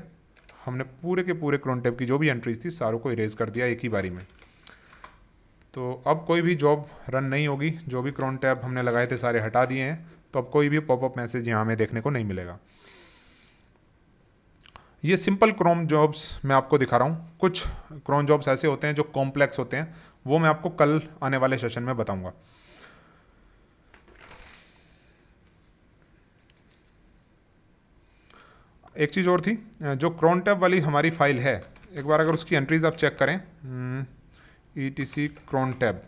Speaker 1: हमने पूरे के पूरे क्रोन टैब की जो भी एंट्रीज थी सारों को इरेज कर दिया एक ही बारी में तो अब कोई भी जॉब रन नहीं होगी जो भी क्रोन टैब हमने लगाए थे सारे हटा दिए हैं तो अब कोई भी पॉपअप मैसेज यहाँ हमें देखने को नहीं मिलेगा ये सिंपल क्रोम जॉब्स मैं आपको दिखा रहा हूँ कुछ क्रोन जॉब्स ऐसे होते हैं जो कॉम्प्लेक्स होते हैं वो मैं आपको कल आने वाले सेशन में बताऊंगा एक चीज़ और थी जो क्रोन टैब वाली हमारी फाइल है एक बार अगर उसकी एंट्रीज आप चेक करें E T C crontab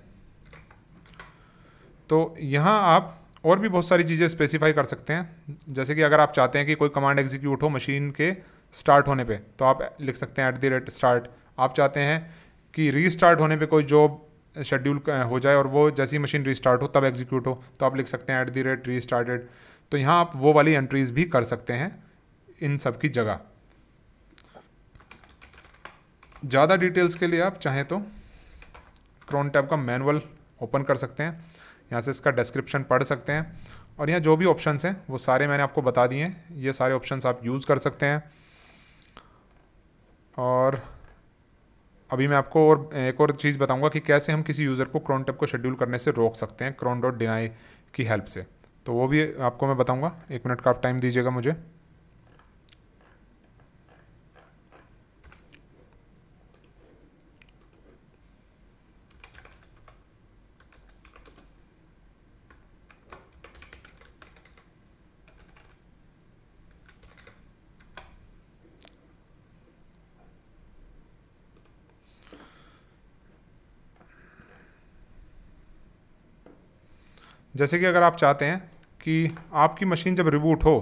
Speaker 1: तो यहां आप और भी बहुत सारी चीज़ें स्पेसिफाई कर सकते हैं जैसे कि अगर आप चाहते हैं कि कोई कमांड एग्जीक्यूट हो मशीन के स्टार्ट होने पे तो आप लिख सकते हैं एट दी रेट स्टार्ट आप चाहते हैं कि रीस्टार्ट होने पे कोई जॉब शेड्यूल हो जाए और वो जैसी मशीन रीस्टार्ट हो तब एग्जीक्यूट हो तो आप लिख सकते हैं एट दी रेट री तो यहाँ आप वो वाली एंट्रीज भी कर सकते हैं इन सब की जगह ज़्यादा डिटेल्स के लिए आप चाहें तो क्रोन टैब का मैनुअल ओपन कर सकते हैं यहाँ से इसका डिस्क्रिप्शन पढ़ सकते हैं और यहाँ जो भी ऑप्शंस हैं वो सारे मैंने आपको बता दिए हैं ये सारे ऑप्शंस आप यूज़ कर सकते हैं और अभी मैं आपको और एक और चीज़ बताऊंगा कि कैसे हम किसी यूज़र को क्रॉन टैब को शेड्यूल करने से रोक सकते हैं क्रॉन डॉट डिनाई की हेल्प से तो वो भी आपको मैं बताऊंगा एक मिनट का आप टाइम दीजिएगा मुझे जैसे कि अगर आप चाहते हैं कि आपकी मशीन जब रिबूट हो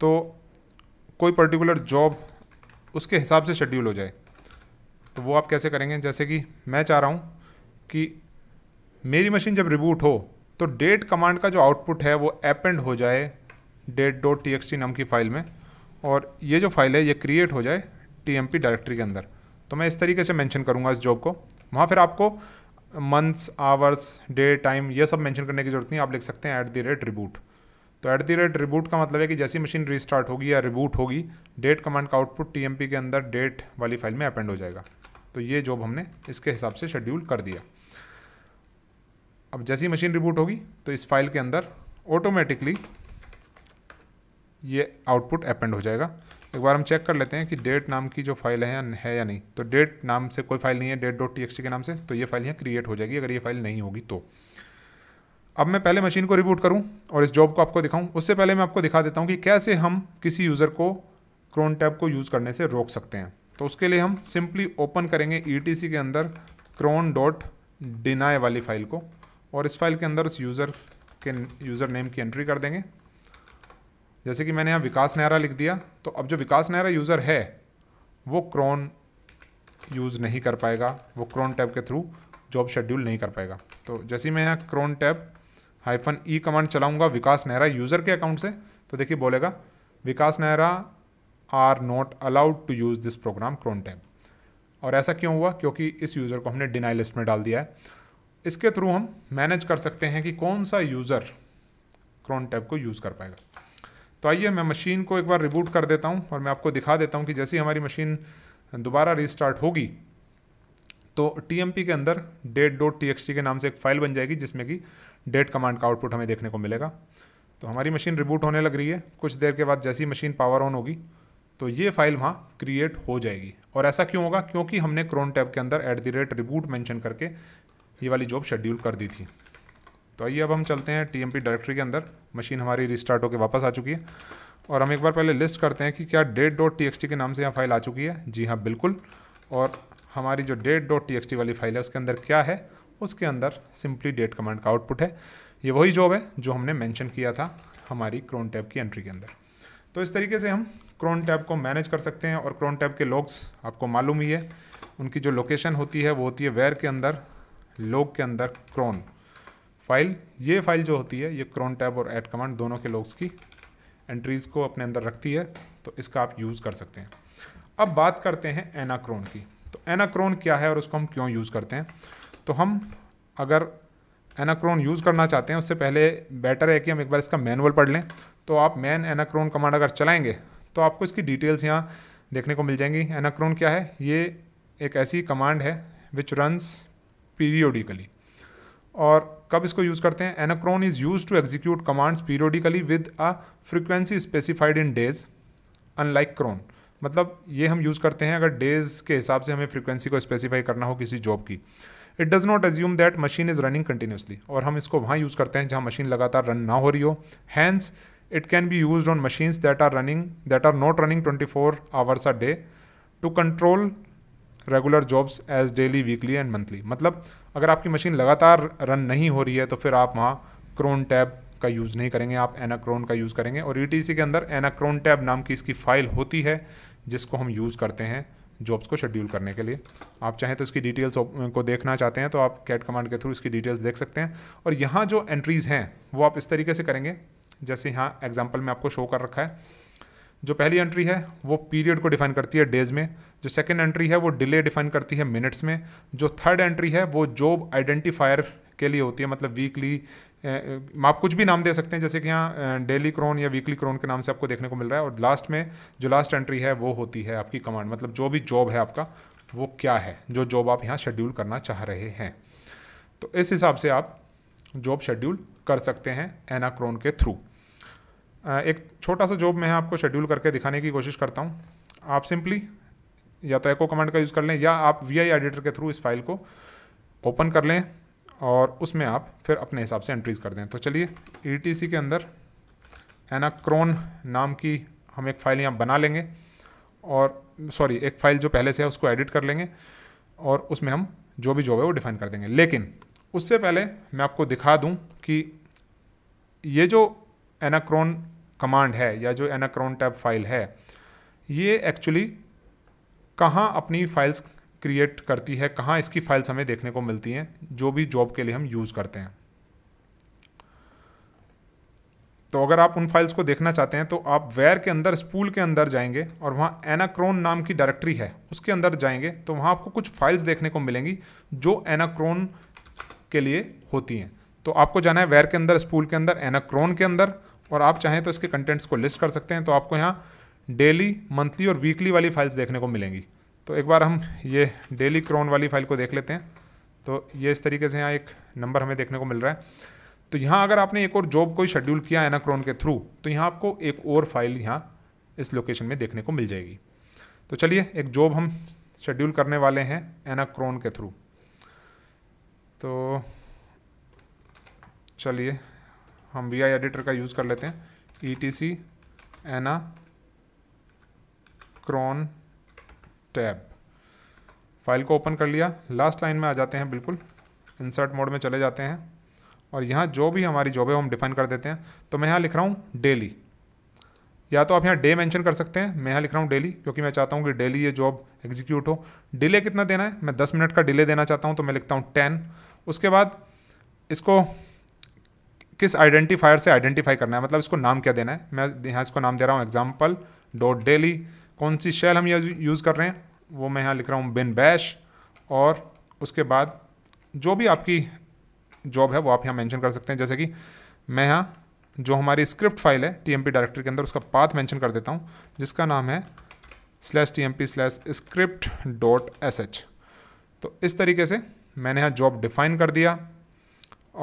Speaker 1: तो कोई पर्टिकुलर जॉब उसके हिसाब से शेड्यूल हो जाए तो वो आप कैसे करेंगे जैसे कि मैं चाह रहा हूँ कि मेरी मशीन जब रिबूट हो तो डेट कमांड का जो आउटपुट है वो एपेंड हो जाए date dot T X T नाम की फ़ाइल में और ये जो फाइल है ये क्रिएट हो जाए टी एम पी डायरेक्टरी के अंदर तो मैं इस तरीके से मेंशन करूँगा इस जॉब को वहाँ फिर आपको मंथ्स आवर्स डे टाइम ये सब मेंशन करने की जरूरत नहीं आप लिख सकते हैं ऐट दी रेट रिबूट तो ऐट दी रेट रिबूट का मतलब है कि जैसी मशीन रीस्टार्ट होगी या रिबूट होगी डेट कमांड का आउटपुट टी के अंदर डेट वाली फाइल में अपेंड हो जाएगा तो ये जॉब हमने इसके हिसाब से शेड्यूल कर दिया अब जैसी मशीन रिबूट होगी तो इस फाइल के अंदर ऑटोमेटिकली ये आउटपुट अपेंड हो जाएगा एक बार हम चेक कर लेते हैं कि डेट नाम की जो फाइल है या है या नहीं तो डेट नाम से कोई फाइल नहीं है डेट डॉट टी के नाम से तो ये फाइल यहाँ क्रिएट हो जाएगी अगर ये फाइल नहीं होगी तो अब मैं पहले मशीन को रिबूट करूँ और इस जॉब को आपको दिखाऊँ उससे पहले मैं आपको दिखा देता हूँ कि कैसे हम किसी यूज़र को क्रोन टैब को यूज़ करने से रोक सकते हैं तो उसके लिए हम सिंपली ओपन करेंगे ई के अंदर क्रोन डॉट डिनाई वाली फाइल को और इस फाइल के अंदर उस यूज़र के यूज़र नेम की एंट्री कर देंगे जैसे कि मैंने यहाँ विकास नेहरा लिख दिया तो अब जो विकास नेहरा यूज़र है वो क्रोन यूज़ नहीं कर पाएगा वो क्रोन टैब के थ्रू जॉब शेड्यूल नहीं कर पाएगा तो जैसे ही मैं यहाँ crontab hyphen E command चलाऊंगा विकास नेहरा यूज़र के अकाउंट से तो देखिए बोलेगा Vikas Nehra are not allowed to use this program crontab और ऐसा क्यों हुआ क्योंकि इस यूज़र को हमने डिनाई लिस्ट में डाल दिया है इसके थ्रू हम मैनेज कर सकते हैं कि कौन सा यूज़र क्रोन टैब को यूज़ कर पाएगा तो आइए मैं मशीन को एक बार रिबूट कर देता हूँ और मैं आपको दिखा देता हूँ कि जैसी हमारी मशीन दोबारा रीस्टार्ट होगी तो टी के अंदर डेट डॉट टी के नाम से एक फाइल बन जाएगी जिसमें कि डेट कमांड का आउटपुट हमें देखने को मिलेगा तो हमारी मशीन रिबूट होने लग रही है कुछ देर के बाद जैसी मशीन पावर ऑन होगी तो ये फाइल वहाँ क्रिएट हो जाएगी और ऐसा क्यों होगा क्योंकि हमने क्रोन टैब के अंदर at the rate reboot mention करके ये वाली जॉब शेड्यूल कर दी थी तो आइए अब हम चलते हैं टी डायरेक्टरी के अंदर मशीन हमारी रिस्टार्ट होकर वापस आ चुकी है और हम एक बार पहले लिस्ट करते हैं कि क्या डेट डॉट टी के नाम से यहाँ फाइल आ चुकी है जी हाँ बिल्कुल और हमारी जो डेट डॉट टी वाली फाइल है उसके अंदर क्या है उसके अंदर सिंपली डेट कमांड का आउटपुट है ये वही जॉब है जो हमने मेंशन किया था हमारी क्रोन टैब की एंट्री के अंदर तो इस तरीके से हम क्रोन टैब को मैनेज कर सकते हैं और क्रोन टैब के लॉग्स आपको मालूम ही है उनकी जो लोकेशन होती है वो होती है वेयर के अंदर लॉग के अंदर क्रोन फाइल ये फाइल जो होती है ये क्रोन टैब और ऐड कमांड दोनों के लोग्स की एंट्रीज़ को अपने अंदर रखती है तो इसका आप यूज़ कर सकते हैं अब बात करते हैं एनाक्रोन की तो एनाक्रोन क्या है और उसको हम क्यों यूज़ करते हैं तो हम अगर एनाक्रोन यूज़ करना चाहते हैं उससे पहले बेटर है कि हम एक बार इसका मैनुअल पढ़ लें तो आप मैन एनाक्रोन कमांड अगर चलाएँगे तो आपको इसकी डिटेल्स यहाँ देखने को मिल जाएंगी एनाक्रोन क्या है ये एक ऐसी कमांड है विच रन्स पीरियोडिकली और कब इसको यूज़ करते हैं anacron is used to execute commands periodically with a frequency specified in days unlike cron मतलब ये हम यूज़ करते हैं अगर डेज के हिसाब से हमें फ्रिक्वेंसी को स्पेसिफाई करना हो किसी जॉब की it does not assume that machine is running continuously और हम इसको वहाँ यूज़ करते हैं जहाँ मशीन लगातार रन ना हो रही हो hence it can be used on machines that are running that are not running twenty four hours a day to control regular jobs as daily weekly and monthly मतलब अगर आपकी मशीन लगातार run नहीं हो रही है तो फिर आप वहाँ क्रोन टैब का यूज़ नहीं करेंगे आप एनाक्रोन का यूज़ करेंगे और ई के अंदर एनाक्रोन टैब नाम की इसकी फाइल होती है जिसको हम यूज़ करते हैं जॉब्स को शेड्यूल करने के लिए आप चाहें तो इसकी डिटेल्स को देखना चाहते हैं तो आप कैट कमांड के थ्रू इसकी डिटेल्स देख सकते हैं और यहाँ जो एंट्रीज़ हैं वो आप इस तरीके से करेंगे जैसे यहाँ एग्जाम्पल में आपको शो कर रखा है जो पहली एंट्री है वो पीरियड को डिफाइन करती है डेज में जो सेकेंड एंट्री है वो डिले डिफाइन करती है मिनट्स में जो थर्ड एंट्री है वो जॉब आइडेंटिफायर के लिए होती है मतलब वीकली आप कुछ भी नाम दे सकते हैं जैसे कि यहाँ डेली क्रोन या वीकली क्रोन के नाम से आपको देखने को मिल रहा है और लास्ट में जो लास्ट एंट्री है वो होती है आपकी कमांड मतलब जो भी जॉब है आपका वो क्या है जो जॉब आप यहाँ शेड्यूल करना चाह रहे हैं तो इस हिसाब से आप जॉब शेड्यूल कर सकते हैं एनाक्रोन के थ्रू एक छोटा सा जॉब मैं आपको शेड्यूल करके दिखाने की कोशिश करता हूँ आप सिंपली या तो एको कमांड का यूज़ कर लें या आप वी आई एडिटर के थ्रू इस फाइल को ओपन कर लें और उसमें आप फिर अपने हिसाब से एंट्रीज कर दें तो चलिए ई टी सी के अंदर एनाक्रोन नाम की हम एक फाइल यहाँ बना लेंगे और सॉरी एक फाइल जो पहले से है उसको एडिट कर लेंगे और उसमें हम जो भी जॉब है वो डिफाइन कर देंगे लेकिन उससे पहले मैं आपको दिखा दूँ कि ये जो एनाक्रोन कमांड है या जो एनाक्रोन टैब फाइल है ये एक्चुअली कहाँ अपनी फाइल्स क्रिएट करती है कहाँ इसकी फाइल्स हमें देखने को मिलती हैं जो भी जॉब के लिए हम यूज़ करते हैं तो अगर आप उन फाइल्स को देखना चाहते हैं तो आप वेयर के अंदर स्पूल के अंदर जाएंगे और वहाँ एनाक्रोन नाम की डायरेक्टरी है उसके अंदर जाएंगे तो वहाँ आपको कुछ फाइल्स देखने को मिलेंगी जो एनाक्रोन के लिए होती हैं तो आपको जाना है वेयर के अंदर स्पूल के अंदर एनाक्रोन के अंदर और आप चाहें तो इसके कंटेंट्स को लिस्ट कर सकते हैं तो आपको यहाँ डेली मंथली और वीकली वाली फाइल्स देखने को मिलेंगी तो एक बार हम ये डेली क्रोन वाली फाइल को देख लेते हैं तो ये इस तरीके से यहाँ एक नंबर हमें देखने को मिल रहा है तो यहाँ अगर आपने एक और जॉब कोई शेड्यूल किया है ना क्रोन के थ्रू तो यहाँ आपको एक और फाइल यहाँ इस लोकेशन में देखने को मिल जाएगी तो चलिए एक जॉब हम शेड्यूल करने वाले हैं एनाक्रोन के थ्रू तो चलिए हम वी आई एडिटर का यूज़ कर लेते हैं E T C anacrontab file को ओपन कर लिया लास्ट लाइन में आ जाते हैं बिल्कुल इंसर्ट मोड में चले जाते हैं और यहाँ जो भी हमारी जॉब है हम डिफाइन कर देते हैं तो मैं यहाँ लिख रहा हूँ डेली या तो आप यहाँ डे मेंशन कर सकते हैं मैं यहाँ लिख रहा हूँ डेली क्योंकि मैं चाहता हूँ कि डेली ये जॉब एग्जीक्यूट हो डिले कितना देना है मैं दस मिनट का डिले देना चाहता हूँ तो मैं लिखता हूँ टेन उसके बाद इसको किस आइडेंटिफायर से आइडेंटिफाई करना है मतलब इसको नाम क्या देना है मैं यहाँ इसको नाम दे रहा हूँ एग्जाम्पल डॉट डेली कौन सी शेल हम यूज़ कर रहे हैं वो मैं यहाँ लिख रहा हूँ बिन बैश और उसके बाद जो भी आपकी जॉब है वो आप यहाँ मेंशन कर सकते हैं जैसे कि मैं यहाँ जो हमारी स्क्रिप्ट फाइल है टी डायरेक्टरी के अंदर उसका पाथ मेंशन कर देता हूँ जिसका नाम है slash T M P slash script dot S H तो इस तरीके से मैंने यहाँ जॉब डिफाइन कर दिया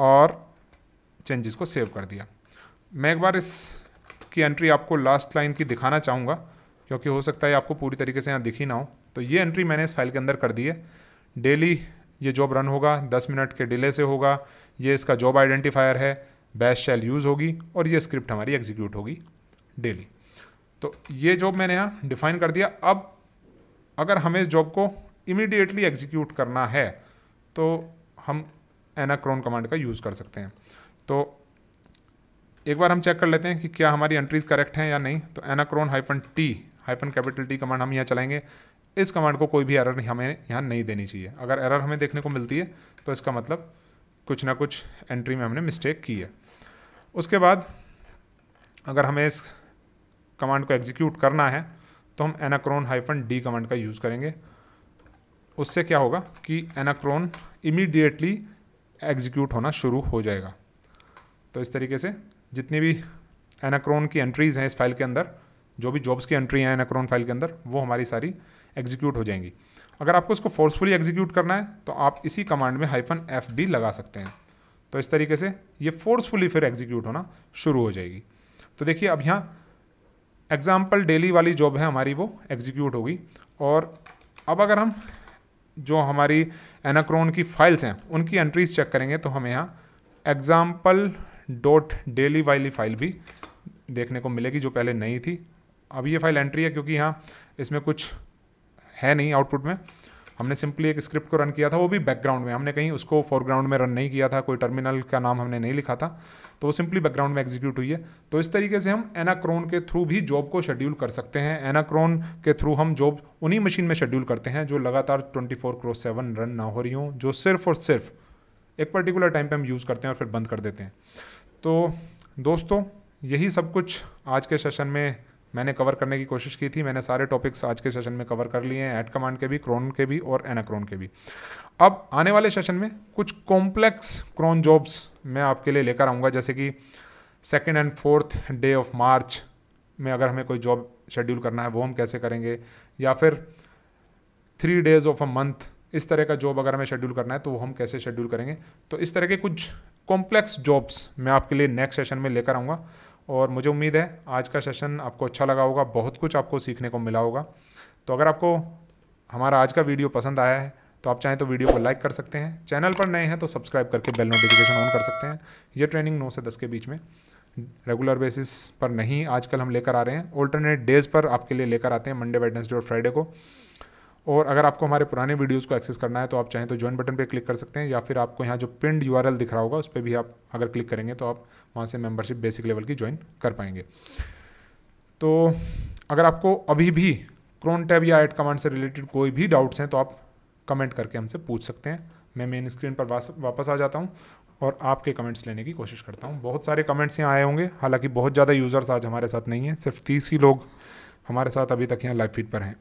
Speaker 1: और चेंजेस को सेव कर दिया मैं एक बार इसकी एंट्री आपको लास्ट लाइन की दिखाना चाहूँगा क्योंकि हो सकता है आपको पूरी तरीके से यहाँ दिखी ना हो तो ये एंट्री मैंने इस फाइल के अंदर कर दी है डेली ये जॉब रन होगा दस मिनट के डिले से होगा ये इसका जॉब आइडेंटिफायर है बैश शेल यूज़ होगी और ये स्क्रिप्ट हमारी एग्जीक्यूट होगी डेली तो ये जॉब मैंने यहाँ डिफाइन कर दिया अब अगर हमें इस जॉब को इमिडिएटली एग्जीक्यूट करना है तो हम एनाक्रोन कमांड का यूज़ कर सकते हैं तो एक बार हम चेक कर लेते हैं कि क्या हमारी एंट्रीज करेक्ट हैं या नहीं तो anacron hyphen T hyphen capital T command हम यहाँ चलाएंगे इस कमांड को कोई भी एरर हमें यहाँ नहीं देनी चाहिए अगर एरर हमें देखने को मिलती है तो इसका मतलब कुछ ना कुछ एंट्री में हमने मिस्टेक की है उसके बाद अगर हमें इस कमांड को एग्जीक्यूट करना है तो हम एनाक्रोन हाइफन डी कमांड का यूज़ करेंगे उससे क्या होगा कि एनाक्रोन इमीडिएटली एग्जीक्यूट होना शुरू हो जाएगा तो इस तरीके से जितनी भी एनाक्रोन की एंट्रीज़ हैं इस फाइल के अंदर जो भी जॉब्स की एंट्री हैं एनाक्रोन फाइल के अंदर वो हमारी सारी एग्जीक्यूट हो जाएंगी अगर आपको इसको फोर्सफुली एग्जीक्यूट करना है तो आप इसी कमांड में हाइफन एफ भी लगा सकते हैं तो इस तरीके से ये फोर्सफुली फिर एग्जीक्यूट होना शुरू हो जाएगी तो देखिए अब यहाँ एग्जाम्पल डेली वाली जॉब है हमारी वो एग्जीक्यूट होगी और अब अगर हम जो हमारी एनाक्रोन की फाइल्स हैं उनकी एंट्रीज चेक करेंगे तो हमें यहाँ एग्जाम्पल डॉट डेली वाली फाइल भी देखने को मिलेगी जो पहले नहीं थी अब ये फाइल एंट्री है क्योंकि यहाँ इसमें कुछ है नहीं आउटपुट में हमने सिंपली एक स्क्रिप्ट को रन किया था वो भी बैकग्राउंड में हमने कहीं उसको फोरग्राउंड में रन नहीं किया था कोई टर्मिनल का नाम हमने नहीं लिखा था तो वो सिंपली बैकग्राउंड में एग्जीक्यूट हुई है तो इस तरीके से हम एनाक्रोन के थ्रू भी जॉब को शेड्यूल कर सकते हैं एनाक्रोन के थ्रू हम जॉब उन्हीं मशीन में शेड्यूल करते हैं जो लगातार twenty four cross seven run ना हो रही हूँ जो सिर्फ और सिर्फ एक पर्टिकुलर टाइम पर हम यूज़ करते हैं और फिर बंद कर देते हैं तो दोस्तों यही सब कुछ आज के सेशन में मैंने कवर करने की कोशिश की थी मैंने सारे टॉपिक्स आज के सेशन में कवर कर लिए हैं एट कमांड के भी क्रोन के भी और एनाक्रोन के भी अब आने वाले सेशन में कुछ कॉम्प्लेक्स क्रोन जॉब्स मैं आपके लिए लेकर आऊँगा जैसे कि second and fourth day of March में अगर हमें कोई जॉब शेड्यूल करना है वो हम कैसे करेंगे या फिर three days of a month इस तरह का जॉब अगर हमें शेड्यूल करना है तो वो हम कैसे शेड्यूल करेंगे तो इस तरह के कुछ कॉम्प्लेक्स जॉब्स मैं आपके लिए नेक्स्ट सेशन में लेकर आऊँगा और मुझे उम्मीद है आज का सेशन आपको अच्छा लगा होगा बहुत कुछ आपको सीखने को मिला होगा तो अगर आपको हमारा आज का वीडियो पसंद आया है तो आप चाहें तो वीडियो को लाइक कर सकते हैं चैनल पर नए हैं तो सब्सक्राइब करके बेल नोटिफिकेशन ऑन कर सकते हैं ये ट्रेनिंग नौ से दस के बीच में रेगुलर बेसिस पर नहीं आजकल हम लेकर आ रहे हैं ऑल्टरनेट डेज पर आपके लिए लेकर आते हैं मंडे वेडनेसडे और फ्राइडे को और अगर आपको हमारे पुराने वीडियोज़ को एक्सेस करना है तो आप चाहें तो ज्वाइन बटन पर क्लिक कर सकते हैं या फिर आपको यहाँ जो पिंड यू दिख रहा होगा उस पर भी आप अगर क्लिक करेंगे तो आप वहाँ से मेम्बरशिप बेसिक लेवल की ज्वाइन कर पाएंगे तो अगर आपको अभी भी क्रोन टैब या एड कमांड से रिलेटेड कोई भी डाउट्स हैं तो आप कमेंट करके हमसे पूछ सकते हैं मैं मेन स्क्रीन पर वापस आ जाता हूँ और आपके कमेंट्स लेने की कोशिश करता हूँ बहुत सारे कमेंट्स यहाँ आए होंगे हालांकि बहुत ज़्यादा यूज़र्स आज हमारे साथ नहीं हैं सिर्फ तीस ही लोग हमारे साथ अभी तक यहाँ लाइव फीड पर हैं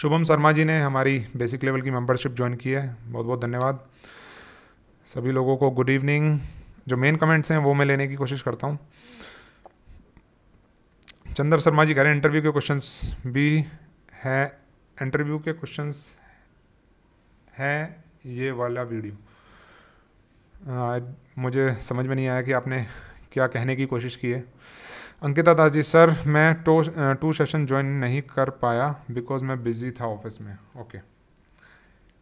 Speaker 1: शुभम शर्मा जी ने हमारी बेसिक लेवल की मेंबरशिप ज्वाइन की है बहुत बहुत धन्यवाद सभी लोगों को गुड इवनिंग जो मेन कमेंट्स हैं वो मैं लेने की कोशिश करता हूँ चंद्र शर्मा जी कह रहे हैं इंटरव्यू के क्वेश्चंस भी हैं इंटरव्यू के क्वेश्चंस हैं ये वाला वीडियो आ, मुझे समझ में नहीं आया कि आपने क्या कहने की कोशिश की है अंकिता दास जी सर मैं टो टू सेशन ज्वाइन नहीं कर पाया बिकॉज मैं बिज़ी था ऑफिस में ओके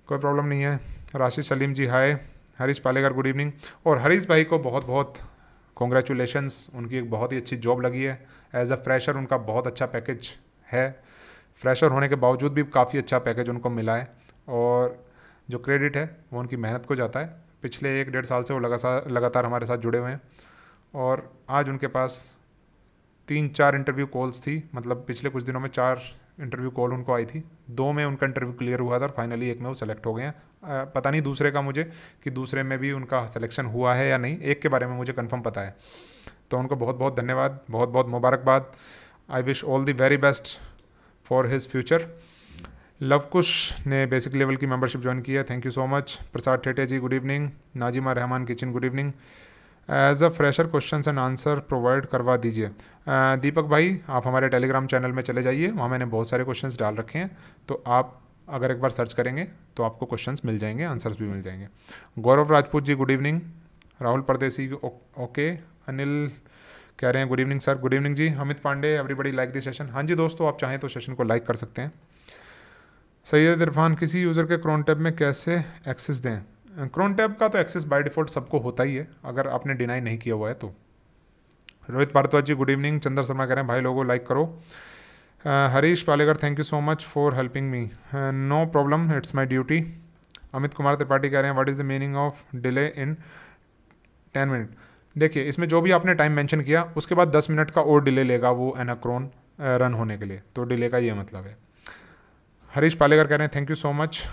Speaker 1: कोई प्रॉब्लम नहीं है Rashid Salim ji hi Harish Palekar good evening और हरीश भाई को बहुत बहुत कॉन्ग्रेचुलेशंस उनकी एक बहुत ही अच्छी जॉब लगी है एज अ फ्रेशर उनका बहुत अच्छा पैकेज है फ्रेशर होने के बावजूद भी काफ़ी अच्छा पैकेज उनको मिला है और जो क्रेडिट है वो उनकी मेहनत को जाता है पिछले एक डेढ़ साल से वो लगातार लगातार हमारे साथ जुड़े हुए हैं और आज उनके पास तीन चार इंटरव्यू कॉल्स थी मतलब पिछले कुछ दिनों में चार इंटरव्यू कॉल उनको आई थी दो में उनका इंटरव्यू क्लियर हुआ था और फाइनली एक में वो सेलेक्ट हो गए हैं पता नहीं दूसरे का मुझे कि दूसरे में भी उनका सिलेक्शन हुआ है या नहीं एक के बारे में मुझे कन्फर्म पता है तो उनको बहुत बहुत धन्यवाद बहुत बहुत मुबारकबाद I wish all the very best for his future Luvkush ने बेसिक लेवल की मेंबरशिप ज्वाइन की है thank you so much Prasad Thethe ji good evening Nazima Rahman kitchen good evening as a fresher question and answer provide करवा दीजिए दीपक भाई आप हमारे टेलीग्राम चैनल में चले जाइए वहाँ मैंने बहुत सारे क्वेश्चंस डाल रखे हैं तो आप अगर एक बार सर्च करेंगे तो आपको क्वेश्चंस मिल जाएंगे आंसर्स भी मिल जाएंगे Gaurav Rajput ji good evening Rahul Pardesi okay Anil कह रहे हैं good evening sir good evening ji Amit Pandey everybody like this session हाँ जी दोस्तों आप चाहें तो सेशन को लाइक कर सकते हैं सैयद इरफान किसी यूज़र के क्रोन टैब में कैसे एक्सेस दें क्रोन टैब का तो एक्सेस बाय डिफ़ॉल्ट सबको होता ही है अगर आपने डिनाई नहीं किया हुआ है तो रोहित भारद्वाज जी गुड इवनिंग चंद्र शर्मा कह रहे हैं भाई लोगों लाइक करो Harish Palekar thank you so much for helping me no problem it's my duty Amit Kumar Tripathi कह रहे हैं what is the meaning of delay in ten minute देखिए इसमें जो भी आपने टाइम मेंशन किया उसके बाद दस मिनट का और डिले लेगा वो एनाक्रोन रन होने के लिए तो डिले का ये मतलब है हरीश पालेकर कह रहे हैं thank you so much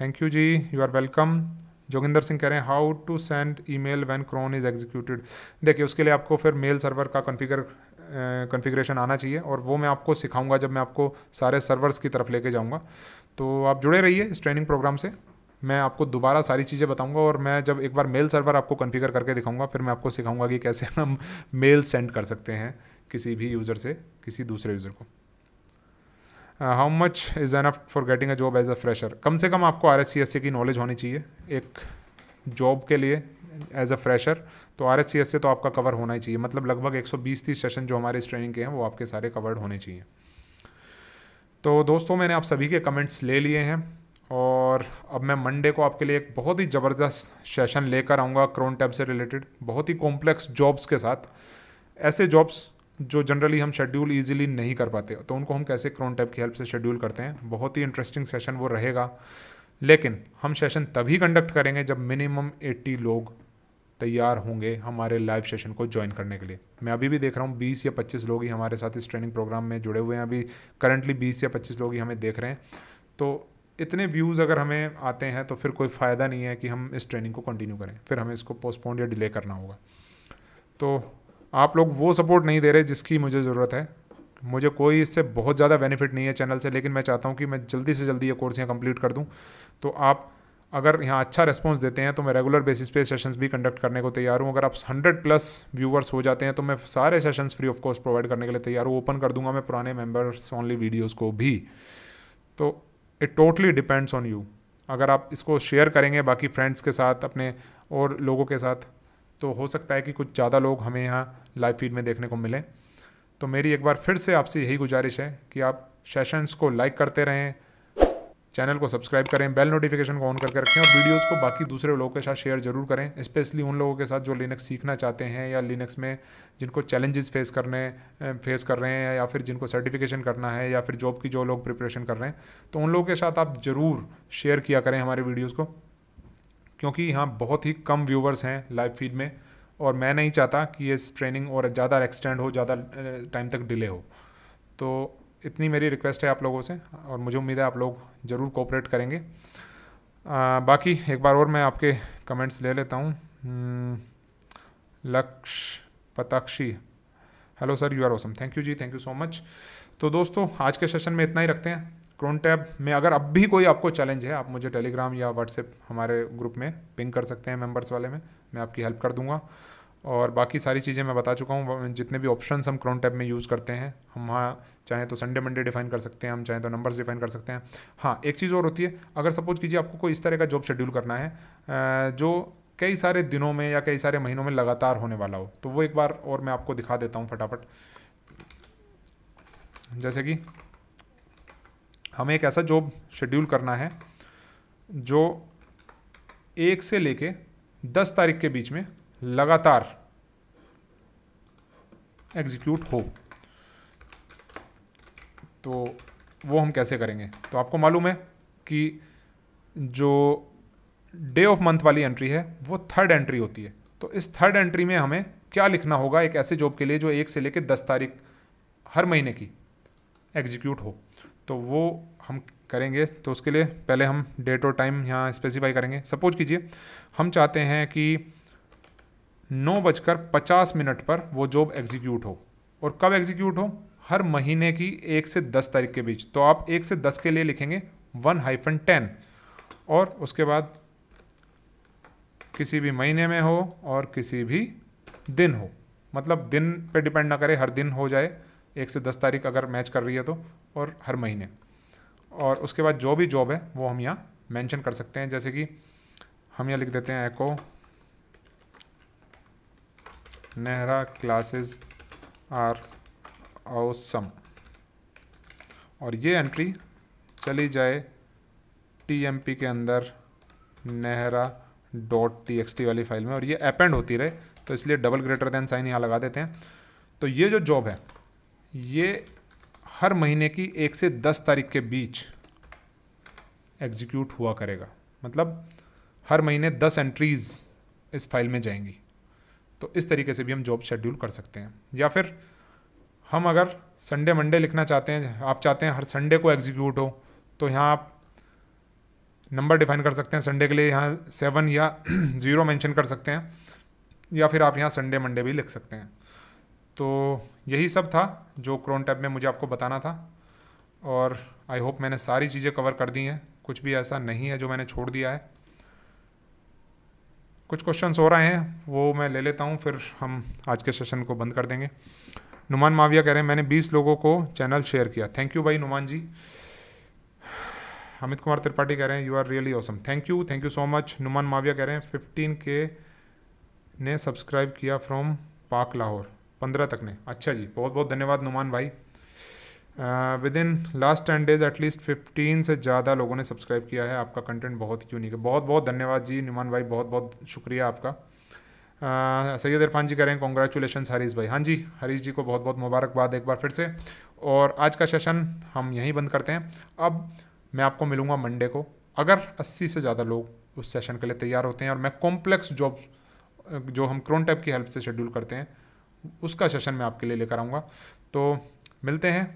Speaker 1: thank you ji you are welcome Joginder Singh कह रहे हैं how to send email when cron is executed देखिए उसके लिए आपको फिर मेल सर्वर का कॉन्फ़िगर कॉन्फ़िगरेशन आना चाहिए और वो मैं आपको सिखाऊंगा जब मैं आपको सारे सर्वर्स की तरफ लेके जाऊंगा तो आप जुड़े रहिए इस ट्रेनिंग प्रोग्राम से मैं आपको दोबारा सारी चीज़ें बताऊंगा और मैं जब एक बार मेल सर्वर आपको कॉन्फ़िगर करके दिखाऊंगा फिर मैं आपको सिखाऊंगा कि कैसे हम मेल सेंड कर सकते हैं किसी भी यूज़र से किसी दूसरे यूज़र को how much is enough for getting a job as a fresher कम से कम आपको R S C S C की नॉलेज होनी चाहिए एक जॉब के लिए एज अ फ्रेशर तो आर एस सी एस से तो आपका कवर होना ही चाहिए मतलब लगभग एक सौ बीस तीस सेशन जो हमारे इस ट्रेनिंग के हैं वो आपके सारे कवर्ड होने चाहिए तो दोस्तों मैंने आप सभी के कमेंट्स ले लिए हैं और अब मैं मंडे को आपके लिए एक बहुत ही ज़बरदस्त सेशन लेकर आऊँगा क्रोन टैब से रिलेटेड बहुत ही कॉम्प्लेक्स जॉब्स के साथ ऐसे जॉब्स जो जनरली हम शेड्यूल इजीली नहीं कर पाते तो उनको हम कैसे क्रोन टैप की हेल्प से शेड्यूल करते हैं बहुत ही इंटरेस्टिंग सेशन वो रहेगा लेकिन हम सेशन तभी कंडक्ट करेंगे जब मिनिमम 80 लोग तैयार होंगे हमारे लाइव सेशन को ज्वाइन करने के लिए मैं अभी भी देख रहा हूँ 20 या 25 लोग ही हमारे साथ इस ट्रेनिंग प्रोग्राम में जुड़े हुए हैं अभी करंटली 20 या 25 लोग ही हमें देख रहे हैं तो इतने व्यूज़ अगर हमें आते हैं तो फिर कोई फ़ायदा नहीं है कि हम इस ट्रेनिंग को कंटिन्यू करें फिर हमें इसको पोस्टपोन या डिले करना होगा तो आप लोग वो सपोर्ट नहीं दे रहे जिसकी मुझे ज़रूरत है मुझे कोई इससे बहुत ज़्यादा बेनिफिट नहीं है चैनल से लेकिन मैं चाहता हूँ कि मैं जल्दी से जल्दी ये कोर्स यहाँ कंप्लीट कर दूँ तो आप अगर यहाँ अच्छा रिस्पॉन्स देते हैं तो मैं रेगुलर बेसिस पे सेशंस भी कंडक्ट करने को तैयार हूँ अगर आप 100 प्लस व्यूवर्स हो जाते हैं तो मैं सारे sessions free of cost provide करने के लिए तैयार हूँ ओपन कर दूंगा मैं पुराने मेंबर्स ओनली वीडियोस को भी तो it totally depends on you अगर आप इसको शेयर करेंगे बाकी फ्रेंड्स के साथ अपने और लोगों के साथ तो हो सकता है कि कुछ ज़्यादा लोग हमें यहाँ लाइव फीड में देखने को मिलें तो मेरी एक बार फिर से आपसे यही गुजारिश है कि आप सेशंस को लाइक करते रहें चैनल को सब्सक्राइब करें बेल नोटिफिकेशन को ऑन करके रखें और वीडियोस को बाकी दूसरे लोगों के साथ शेयर जरूर करें स्पेशली उन लोगों के साथ जो लिनक्स सीखना चाहते हैं या लिनक्स में जिनको चैलेंजेस फेस करने फेस कर रहे हैं या फिर जिनको सर्टिफिकेशन करना है या फिर जॉब की जो लोग प्रिपरेशन कर रहे हैं तो उन लोगों के साथ आप ज़रूर शेयर किया करें हमारे वीडियोज़ को क्योंकि यहाँ बहुत ही कम व्यूवर्स हैं लाइव फीड में और मैं नहीं चाहता कि ये ट्रेनिंग और ज़्यादा एक्सटेंड हो ज़्यादा टाइम तक डिले हो तो इतनी मेरी रिक्वेस्ट है आप लोगों से और मुझे उम्मीद है आप लोग ज़रूर कोऑपरेट करेंगे आ, बाकी एक बार और मैं आपके कमेंट्स ले लेता हूँ हम्म, लक्ष पताक्षी hello sir you are awesome thank you ji thank you so much तो दोस्तों आज के सेशन में इतना ही रखते हैं क्रोन टैब में अगर अब भी कोई आपको चैलेंज है आप मुझे टेलीग्राम या व्हाट्सएप हमारे ग्रुप में पिंग कर सकते हैं मेंबर्स वाले में मैं आपकी हेल्प कर दूंगा और बाकी सारी चीज़ें मैं बता चुका हूँ जितने भी ऑप्शन हम क्रोन टैब में यूज़ करते हैं हम वहाँ चाहे तो संडे मंडे डिफाइन कर सकते हैं हम चाहें तो नंबर्स डिफाइन कर सकते हैं हाँ एक चीज़ और होती है अगर सपोज कीजिए आपको कोई इस तरह का जॉब शेड्यूल करना है जो कई सारे दिनों में या कई सारे महीनों में लगातार होने वाला हो तो वो एक बार और मैं आपको दिखा देता हूँ फटाफट जैसे कि हमें एक ऐसा जॉब शेड्यूल करना है जो एक से लेके दस तारीख के बीच में लगातार एग्जीक्यूट हो तो वो हम कैसे करेंगे तो आपको मालूम है कि जो डे ऑफ मंथ वाली एंट्री है वो थर्ड एंट्री होती है तो इस थर्ड एंट्री में हमें क्या लिखना होगा एक ऐसे जॉब के लिए जो एक से लेकर दस तारीख हर महीने की एग्जीक्यूट हो तो वो हम करेंगे तो उसके लिए पहले हम डेट और टाइम यहाँ स्पेसिफाई करेंगे सपोज कीजिए हम चाहते हैं कि नौ बजकर पचास मिनट पर वो जॉब एग्जीक्यूट हो और कब एग्जीक्यूट हो हर महीने की एक से दस तारीख के बीच तो आप एक से दस के लिए लिखेंगे वन हाइफन टेन और उसके बाद किसी भी महीने में हो और किसी भी दिन हो मतलब दिन पे डिपेंड ना करे हर दिन हो जाए एक से दस तारीख अगर मैच कर रही है तो और हर महीने और उसके बाद जो भी जॉब है वो हम यहाँ मेंशन कर सकते हैं जैसे कि हम यहाँ लिख देते हैं एको नेहरा क्लासेस आर औसम और ये एंट्री चली जाए टी के अंदर नेहरा डॉट टी वाली फाइल में और ये अपेंड होती रहे तो इसलिए डबल ग्रेटर देन साइन यहाँ लगा देते हैं तो ये जो जॉब है ये हर महीने की एक से दस तारीख के बीच एग्जीक्यूट हुआ करेगा मतलब हर महीने दस एंट्रीज़ इस फाइल में जाएंगी तो इस तरीके से भी हम जॉब शेड्यूल कर सकते हैं या फिर हम अगर संडे मंडे लिखना चाहते हैं आप चाहते हैं हर संडे को एग्जीक्यूट हो तो यहाँ आप नंबर डिफाइन कर सकते हैं संडे के लिए यहाँ सेवन या ज़ीरो मेंशन कर सकते हैं या फिर आप यहाँ संडे मंडे भी लिख सकते हैं तो यही सब था जो क्रोन टैब में मुझे आपको बताना था और आई होप मैंने सारी चीज़ें कवर कर दी हैं कुछ भी ऐसा नहीं है जो मैंने छोड़ दिया है कुछ क्वेश्चंस हो रहे हैं वो मैं ले लेता हूँ फिर हम आज के सेशन को बंद कर देंगे नुमान माविया कह रहे हैं मैंने 20 लोगों को चैनल शेयर किया थैंक यू भाई नुमान जी अमित कुमार त्रिपाठी कह रहे हैं you are really awesome thank you thank you so much Numan Mavia कह रहे हैं फिफ्टीन के ने सब्सक्राइब किया फ्रॉम पाक लाहौर पंद्रह तक ने अच्छा जी बहुत बहुत धन्यवाद नुमान भाई within last ten days at least fifteen से ज़्यादा लोगों ने सब्सक्राइब किया है आपका कंटेंट बहुत ही यूनिक है बहुत बहुत धन्यवाद जी नुमान भाई बहुत बहुत शुक्रिया आपका Uh, सैयद इरफान जी कह रहे हैं कॉन्ग्रेचुलेशन हरीश भाई हाँ जी हरीश जी को बहुत बहुत मुबारकबाद एक बार फिर से और आज का सेशन हम यहीं बंद करते हैं अब मैं आपको मिलूँगा मंडे को अगर 80 से ज़्यादा लोग उस सेशन के लिए तैयार होते हैं और मैं कॉम्प्लेक्स जॉब जो हम क्रोन टैप की हेल्प से शेड्यूल करते हैं उसका सेशन मैं आपके लिए लेकर आऊँगा तो मिलते हैं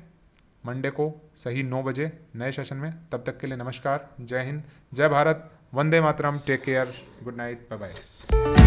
Speaker 1: मंडे को सही नौ बजे नए सेशन में तब तक के लिए नमस्कार जय हिंद जय भारत वंदे मातरम take care good night bye bye